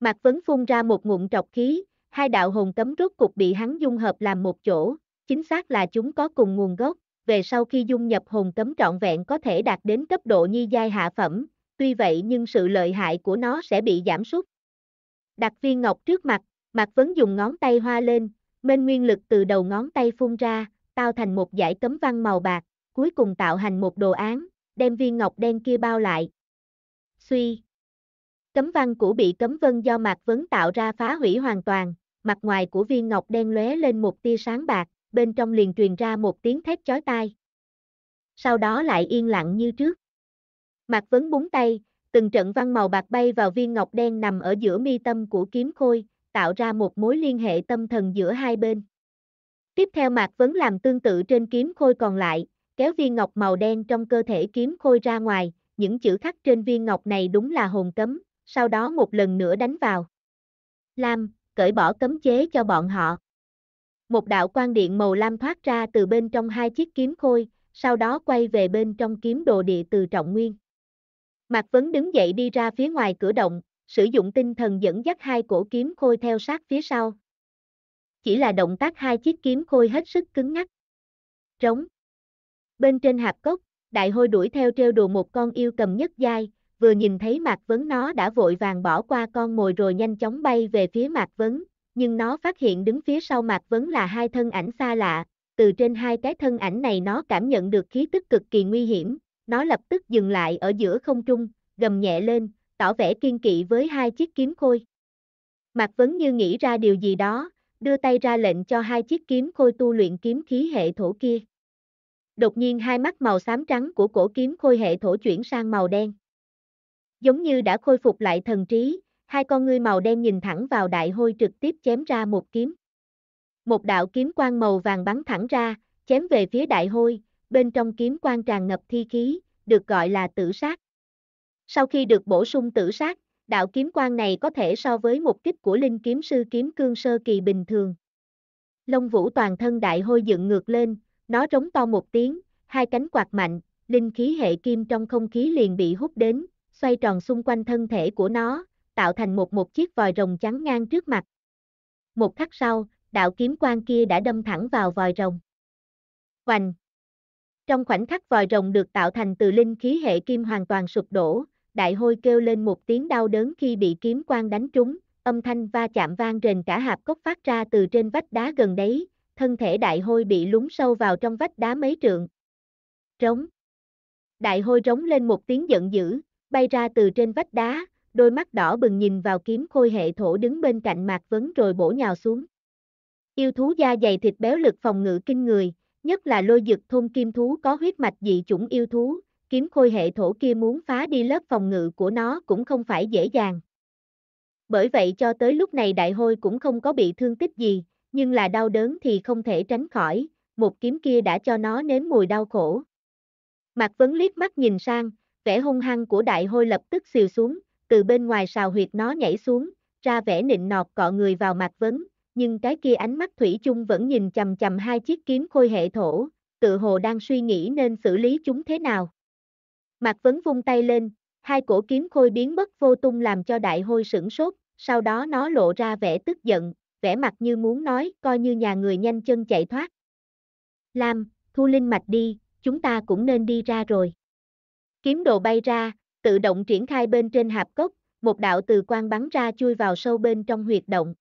Mạc Vấn phun ra một ngụm trọc khí, hai đạo hồn cấm rốt cục bị hắn dung hợp làm một chỗ, chính xác là chúng có cùng nguồn gốc, về sau khi dung nhập hồn cấm trọn vẹn có thể đạt đến cấp độ nhi giai hạ phẩm, tuy vậy nhưng sự lợi hại của nó sẽ bị giảm sút. Đặt viên ngọc trước mặt, Mạc Vấn dùng ngón tay hoa lên, mênh nguyên lực từ đầu ngón tay phun ra, tạo thành một dải cấm văn màu bạc, cuối cùng tạo thành một đồ án, đem viên ngọc đen kia bao lại. Suy, Cấm văn của bị cấm vân do mạc vấn tạo ra phá hủy hoàn toàn, mặt ngoài của viên ngọc đen lóe lên một tia sáng bạc, bên trong liền truyền ra một tiếng thét chói tai. Sau đó lại yên lặng như trước. Mạc vấn búng tay, từng trận văn màu bạc bay vào viên ngọc đen nằm ở giữa mi tâm của kiếm khôi, tạo ra một mối liên hệ tâm thần giữa hai bên. Tiếp theo Mạc Vấn làm tương tự trên kiếm khôi còn lại, kéo viên ngọc màu đen trong cơ thể kiếm khôi ra ngoài, những chữ khắc trên viên ngọc này đúng là hồn cấm, sau đó một lần nữa đánh vào. Lam, cởi bỏ cấm chế cho bọn họ. Một đạo quan điện màu lam thoát ra từ bên trong hai chiếc kiếm khôi, sau đó quay về bên trong kiếm đồ địa từ trọng nguyên. Mạc Vấn đứng dậy đi ra phía ngoài cửa động, sử dụng tinh thần dẫn dắt hai cổ kiếm khôi theo sát phía sau. Chỉ là động tác hai chiếc kiếm khôi hết sức cứng ngắc. Trống. Bên trên hạp cốc, đại hôi đuổi theo treo đùa một con yêu cầm nhất dai, vừa nhìn thấy Mạc Vấn nó đã vội vàng bỏ qua con mồi rồi nhanh chóng bay về phía Mạc Vấn, nhưng nó phát hiện đứng phía sau Mạc Vấn là hai thân ảnh xa lạ, từ trên hai cái thân ảnh này nó cảm nhận được khí tức cực kỳ nguy hiểm, nó lập tức dừng lại ở giữa không trung, gầm nhẹ lên, tỏ vẻ kiên kỵ với hai chiếc kiếm khôi. Mạc Vấn như nghĩ ra điều gì đó, đưa tay ra lệnh cho hai chiếc kiếm khôi tu luyện kiếm khí hệ thổ kia. Đột nhiên hai mắt màu xám trắng của cổ kiếm khôi hệ thổ chuyển sang màu đen. Giống như đã khôi phục lại thần trí, hai con ngươi màu đen nhìn thẳng vào đại hôi trực tiếp chém ra một kiếm. Một đạo kiếm quang màu vàng bắn thẳng ra, chém về phía đại hôi, bên trong kiếm quang tràn ngập thi khí, được gọi là tử sát. Sau khi được bổ sung tử sát, đạo kiếm quang này có thể so với một kích của linh kiếm sư kiếm cương sơ kỳ bình thường. Long vũ toàn thân đại hôi dựng ngược lên, nó rống to một tiếng, hai cánh quạt mạnh, linh khí hệ kim trong không khí liền bị hút đến, xoay tròn xung quanh thân thể của nó, tạo thành một một chiếc vòi rồng trắng ngang trước mặt. Một khắc sau, đạo kiếm quang kia đã đâm thẳng vào vòi rồng. Hoành! Trong khoảnh khắc vòi rồng được tạo thành từ linh khí hệ kim hoàn toàn sụp đổ, đại hôi kêu lên một tiếng đau đớn khi bị kiếm quang đánh trúng, âm thanh va chạm vang rền cả hạp cốc phát ra từ trên vách đá gần đấy, thân thể đại hôi bị lún sâu vào trong vách đá mấy trượng. Trống! Đại hôi rống lên một tiếng giận dữ, bay ra từ trên vách đá, đôi mắt đỏ bừng nhìn vào kiếm khôi hệ thổ đứng bên cạnh Mạc Vấn rồi bổ nhào xuống. Yêu thú da dày thịt béo lực phòng ngự kinh người, nhất là lôi dực thôn kim thú có huyết mạch dị chủng yêu thú, kiếm khôi hệ thổ kia muốn phá đi lớp phòng ngự của nó cũng không phải dễ dàng. Bởi vậy cho tới lúc này đại hôi cũng không có bị thương tích gì, nhưng là đau đớn thì không thể tránh khỏi, một kiếm kia đã cho nó nếm mùi đau khổ. Mạc Vấn liếc mắt nhìn sang, vẻ hung hăng của đại hôi lập tức xìu xuống, từ bên ngoài sào huyệt nó nhảy xuống, ra vẻ nịnh nọt cọ người vào mặt vấn, nhưng cái kia ánh mắt thủy chung vẫn nhìn chầm chầm hai chiếc kiếm khôi hệ thổ, tự hồ đang suy nghĩ nên xử lý chúng thế nào. mặt Vấn vung tay lên, hai cổ kiếm khôi biến mất vô tung làm cho đại hôi sửng sốt, sau đó nó lộ ra vẻ tức giận, vẻ mặt như muốn nói, coi như nhà người nhanh chân chạy thoát. Lam, thu linh mạch đi, chúng ta cũng nên đi ra rồi. Kiếm đồ bay ra, tự động triển khai bên trên hạp cốc, một đạo từ quang bắn ra chui vào sâu bên trong huyệt động.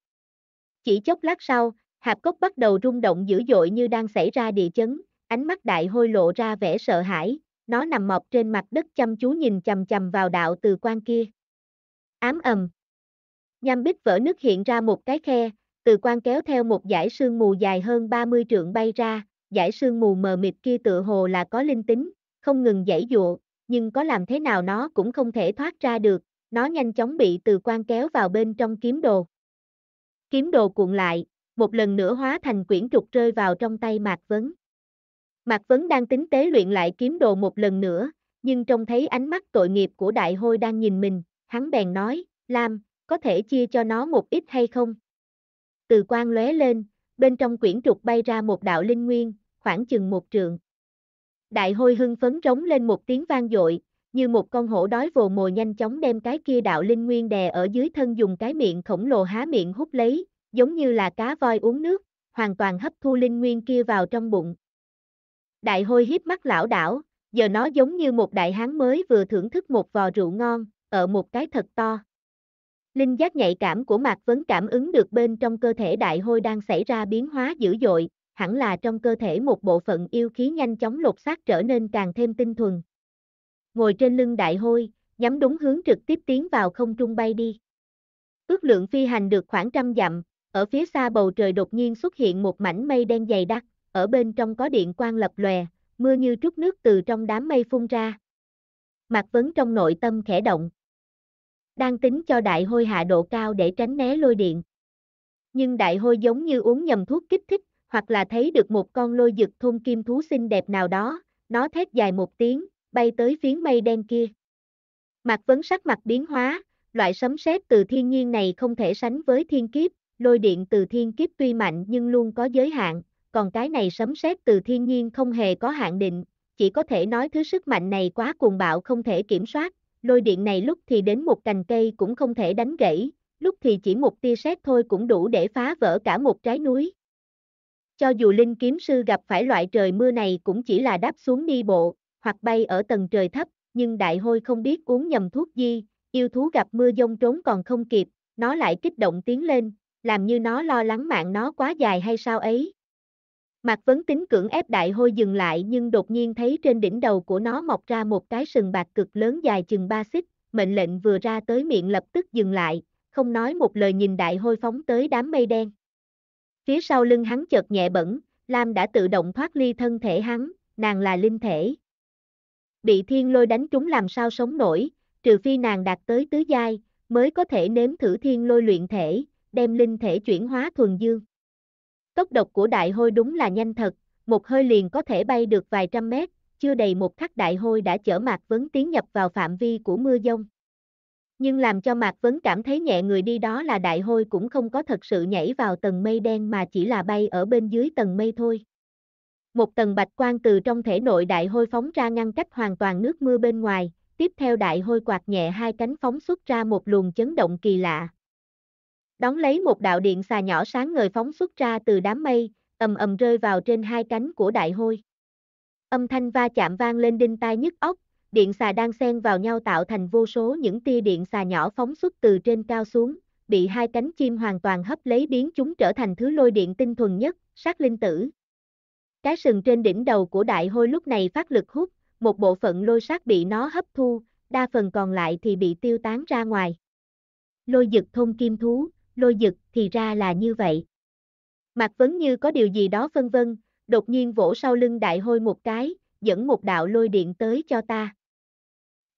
Chỉ chốc lát sau, hạp cốc bắt đầu rung động dữ dội như đang xảy ra địa chấn, ánh mắt đại hôi lộ ra vẻ sợ hãi, nó nằm mọc trên mặt đất chăm chú nhìn chầm chầm vào đạo từ quan kia. Ám ầm. Nham bích vỡ nước hiện ra một cái khe, từ quan kéo theo một dải sương mù dài hơn 30 trượng bay ra, dải sương mù mờ mịt kia tựa hồ là có linh tính, không ngừng dãy dụa, nhưng có làm thế nào nó cũng không thể thoát ra được, nó nhanh chóng bị từ quan kéo vào bên trong kiếm đồ. Kiếm đồ cuộn lại, một lần nữa hóa thành quyển trục rơi vào trong tay Mạc Vấn. Mạc Vấn đang tính tế luyện lại kiếm đồ một lần nữa, nhưng trông thấy ánh mắt tội nghiệp của đại hôi đang nhìn mình, hắn bèn nói, Lam, có thể chia cho nó một ít hay không? Từ quan lóe lên, bên trong quyển trục bay ra một đạo linh nguyên, khoảng chừng một trượng. Đại hôi hưng phấn rống lên một tiếng vang dội, như một con hổ đói vồ mồi nhanh chóng đem cái kia đạo linh nguyên đè ở dưới thân dùng cái miệng khổng lồ há miệng hút lấy, giống như là cá voi uống nước, hoàn toàn hấp thu linh nguyên kia vào trong bụng. Đại hôi hiếp mắt lão đảo, giờ nó giống như một đại hán mới vừa thưởng thức một vò rượu ngon, ở một cái thật to. Linh giác nhạy cảm của Mạc Vấn cảm ứng được bên trong cơ thể đại hôi đang xảy ra biến hóa dữ dội, hẳn là trong cơ thể một bộ phận yêu khí nhanh chóng lột xác trở nên càng thêm tinh thuần. Ngồi trên lưng đại hôi, nhắm đúng hướng trực tiếp tiến vào không trung bay đi. Ước lượng phi hành được khoảng trăm dặm, ở phía xa bầu trời đột nhiên xuất hiện một mảnh mây đen dày đặc, ở bên trong có điện quang lập lòe, mưa như trút nước từ trong đám mây phun ra. Mạc Vấn trong nội tâm khẽ động. Đang tính cho đại hôi hạ độ cao để tránh né lôi điện. Nhưng đại hôi giống như uống nhầm thuốc kích thích, hoặc là thấy được một con lôi dực thun kim thú xinh đẹp nào đó, nó thét dài một tiếng, bay tới phiến mây đen kia. Mặt Vấn sắc mặt biến hóa, loại sấm sét từ thiên nhiên này không thể sánh với thiên kiếp, lôi điện từ thiên kiếp tuy mạnh nhưng luôn có giới hạn, còn cái này sấm sét từ thiên nhiên không hề có hạn định, chỉ có thể nói thứ sức mạnh này quá cuồng bạo không thể kiểm soát, lôi điện này lúc thì đến một cành cây cũng không thể đánh gãy, lúc thì chỉ một tia sét thôi cũng đủ để phá vỡ cả một trái núi, cho dù linh kiếm sư gặp phải loại trời mưa này cũng chỉ là đáp xuống đi bộ, hoặc bay ở tầng trời thấp, nhưng đại hôi không biết uống nhầm thuốc gì, yêu thú gặp mưa dông trốn còn không kịp, nó lại kích động tiến lên, làm như nó lo lắng mạng nó quá dài hay sao ấy. Mạc Vấn Tính cưỡng ép đại hôi dừng lại nhưng đột nhiên thấy trên đỉnh đầu của nó mọc ra một cái sừng bạc cực lớn dài chừng ba xích, mệnh lệnh vừa ra tới miệng lập tức dừng lại, không nói một lời nhìn đại hôi phóng tới đám mây đen. Phía sau lưng hắn chợt nhẹ bẩn, Lam đã tự động thoát ly thân thể hắn, nàng là linh thể. Bị thiên lôi đánh trúng làm sao sống nổi, trừ phi nàng đạt tới tứ giai, mới có thể nếm thử thiên lôi luyện thể, đem linh thể chuyển hóa thuần dương. Tốc độc của đại hôi đúng là nhanh thật, một hơi liền có thể bay được vài trăm mét, chưa đầy một khắc đại hôi đã chở mặt vấn tiến nhập vào phạm vi của mưa dông nhưng làm cho Mạc Vấn cảm thấy nhẹ người đi đó là đại hôi cũng không có thật sự nhảy vào tầng mây đen mà chỉ là bay ở bên dưới tầng mây thôi. Một tầng bạch quang từ trong thể nội đại hôi phóng ra ngăn cách hoàn toàn nước mưa bên ngoài, tiếp theo đại hôi quạt nhẹ hai cánh phóng xuất ra một luồng chấn động kỳ lạ. Đón lấy một đạo điện xà nhỏ sáng ngời phóng xuất ra từ đám mây, ầm ầm rơi vào trên hai cánh của đại hôi. Âm thanh va chạm vang lên đinh tai nhức óc, điện xà đang xen vào nhau tạo thành vô số những tia điện xà nhỏ phóng xuất từ trên cao xuống, bị hai cánh chim hoàn toàn hấp lấy biến chúng trở thành thứ lôi điện tinh thuần nhất, sát linh tử. Cái sừng trên đỉnh đầu của đại hôi lúc này phát lực hút, một bộ phận lôi sát bị nó hấp thu, đa phần còn lại thì bị tiêu tán ra ngoài. Lôi dực thôn kim thú, lôi dực thì ra là như vậy. mặt Vấn như có điều gì đó phân vân, đột nhiên vỗ sau lưng đại hôi một cái, dẫn một đạo lôi điện tới cho ta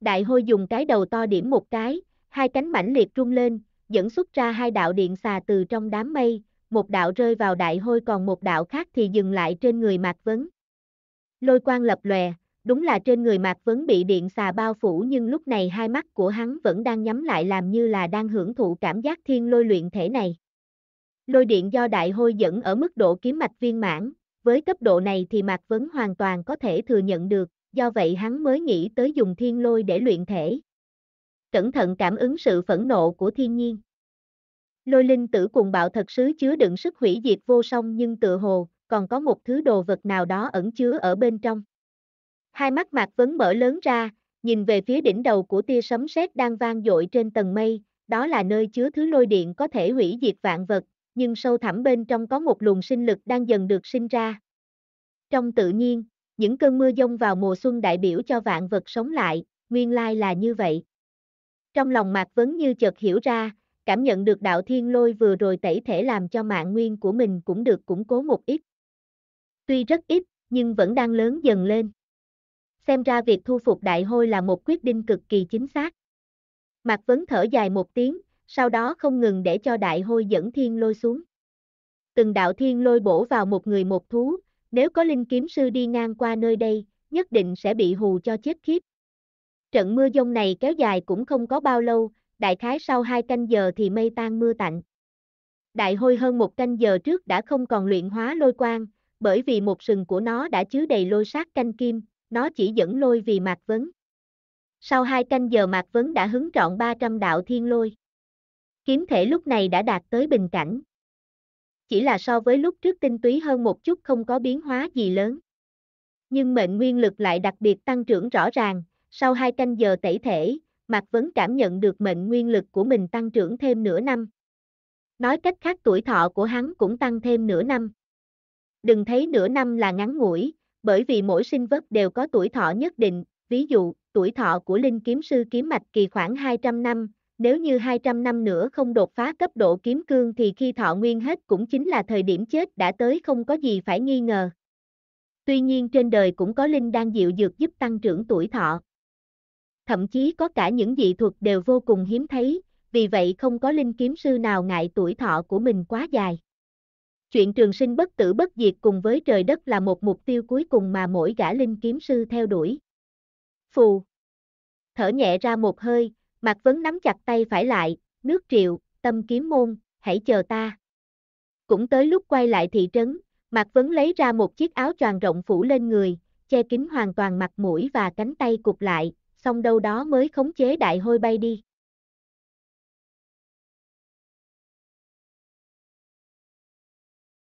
đại hôi dùng cái đầu to điểm một cái, hai cánh mảnh liệt rung lên, dẫn xuất ra hai đạo điện xà từ trong đám mây, một đạo rơi vào đại hôi còn một đạo khác thì dừng lại trên người Mạc Vấn. Lôi quang lập lòe, đúng là trên người Mạc Vấn bị điện xà bao phủ nhưng lúc này hai mắt của hắn vẫn đang nhắm lại làm như là đang hưởng thụ cảm giác thiên lôi luyện thể này. Lôi điện do đại hôi dẫn ở mức độ kiếm mạch viên mãn, với cấp độ này thì Mạc Vấn hoàn toàn có thể thừa nhận được, do vậy hắn mới nghĩ tới dùng thiên lôi để luyện thể. Cẩn thận cảm ứng sự phẫn nộ của thiên nhiên. Lôi linh tử cùng bạo thật sứ chứa đựng sức hủy diệt vô song nhưng tựa hồ, còn có một thứ đồ vật nào đó ẩn chứa ở bên trong. Hai mắt mạc vấn mở lớn ra, nhìn về phía đỉnh đầu của tia sấm sét đang vang dội trên tầng mây, đó là nơi chứa thứ lôi điện có thể hủy diệt vạn vật, nhưng sâu thẳm bên trong có một luồng sinh lực đang dần được sinh ra. Trong tự nhiên, những cơn mưa dông vào mùa xuân đại biểu cho vạn vật sống lại, nguyên lai là như vậy. Trong lòng Mạc Vấn như chợt hiểu ra, cảm nhận được đạo thiên lôi vừa rồi tẩy thể làm cho mạng nguyên của mình cũng được củng cố một ít. Tuy rất ít, nhưng vẫn đang lớn dần lên. Xem ra việc thu phục đại hôi là một quyết định cực kỳ chính xác. Mạc Vấn thở dài một tiếng, sau đó không ngừng để cho đại hôi dẫn thiên lôi xuống. Từng đạo thiên lôi bổ vào một người một thú, nếu có linh kiếm sư đi ngang qua nơi đây, nhất định sẽ bị hù cho chết khiếp. Trận mưa dông này kéo dài cũng không có bao lâu, đại khái sau hai canh giờ thì mây tan mưa tạnh. Đại hôi hơn một canh giờ trước đã không còn luyện hóa lôi quang, bởi vì một sừng của nó đã chứa đầy lôi sát canh kim, nó chỉ dẫn lôi vì mạc vấn. Sau hai canh giờ mạc vấn đã hứng trọn 300 đạo thiên lôi. Kiếm thể lúc này đã đạt tới bình cảnh, chỉ là so với lúc trước tinh túy hơn một chút không có biến hóa gì lớn. Nhưng mệnh nguyên lực lại đặc biệt tăng trưởng rõ ràng, sau hai canh giờ tẩy thể, Mạc Vấn cảm nhận được mệnh nguyên lực của mình tăng trưởng thêm nửa năm. Nói cách khác tuổi thọ của hắn cũng tăng thêm nửa năm. Đừng thấy nửa năm là ngắn ngủi, bởi vì mỗi sinh vật đều có tuổi thọ nhất định, ví dụ, tuổi thọ của linh kiếm sư kiếm mạch kỳ khoảng 200 năm, nếu như 200 năm nữa không đột phá cấp độ kiếm cương thì khi thọ nguyên hết cũng chính là thời điểm chết đã tới không có gì phải nghi ngờ. Tuy nhiên trên đời cũng có linh đang dịu dược giúp tăng trưởng tuổi thọ. Thậm chí có cả những dị thuật đều vô cùng hiếm thấy, vì vậy không có linh kiếm sư nào ngại tuổi thọ của mình quá dài. Chuyện trường sinh bất tử bất diệt cùng với trời đất là một mục tiêu cuối cùng mà mỗi gã linh kiếm sư theo đuổi. Phù. Thở nhẹ ra một hơi, Mạc Vấn nắm chặt tay phải lại, nước triệu, tâm kiếm môn, hãy chờ ta. Cũng tới lúc quay lại thị trấn, Mạc Vấn lấy ra một chiếc áo tròn rộng phủ lên người, che kín hoàn toàn mặt mũi và cánh tay cụp lại, xong đâu đó mới khống chế đại hôi bay đi.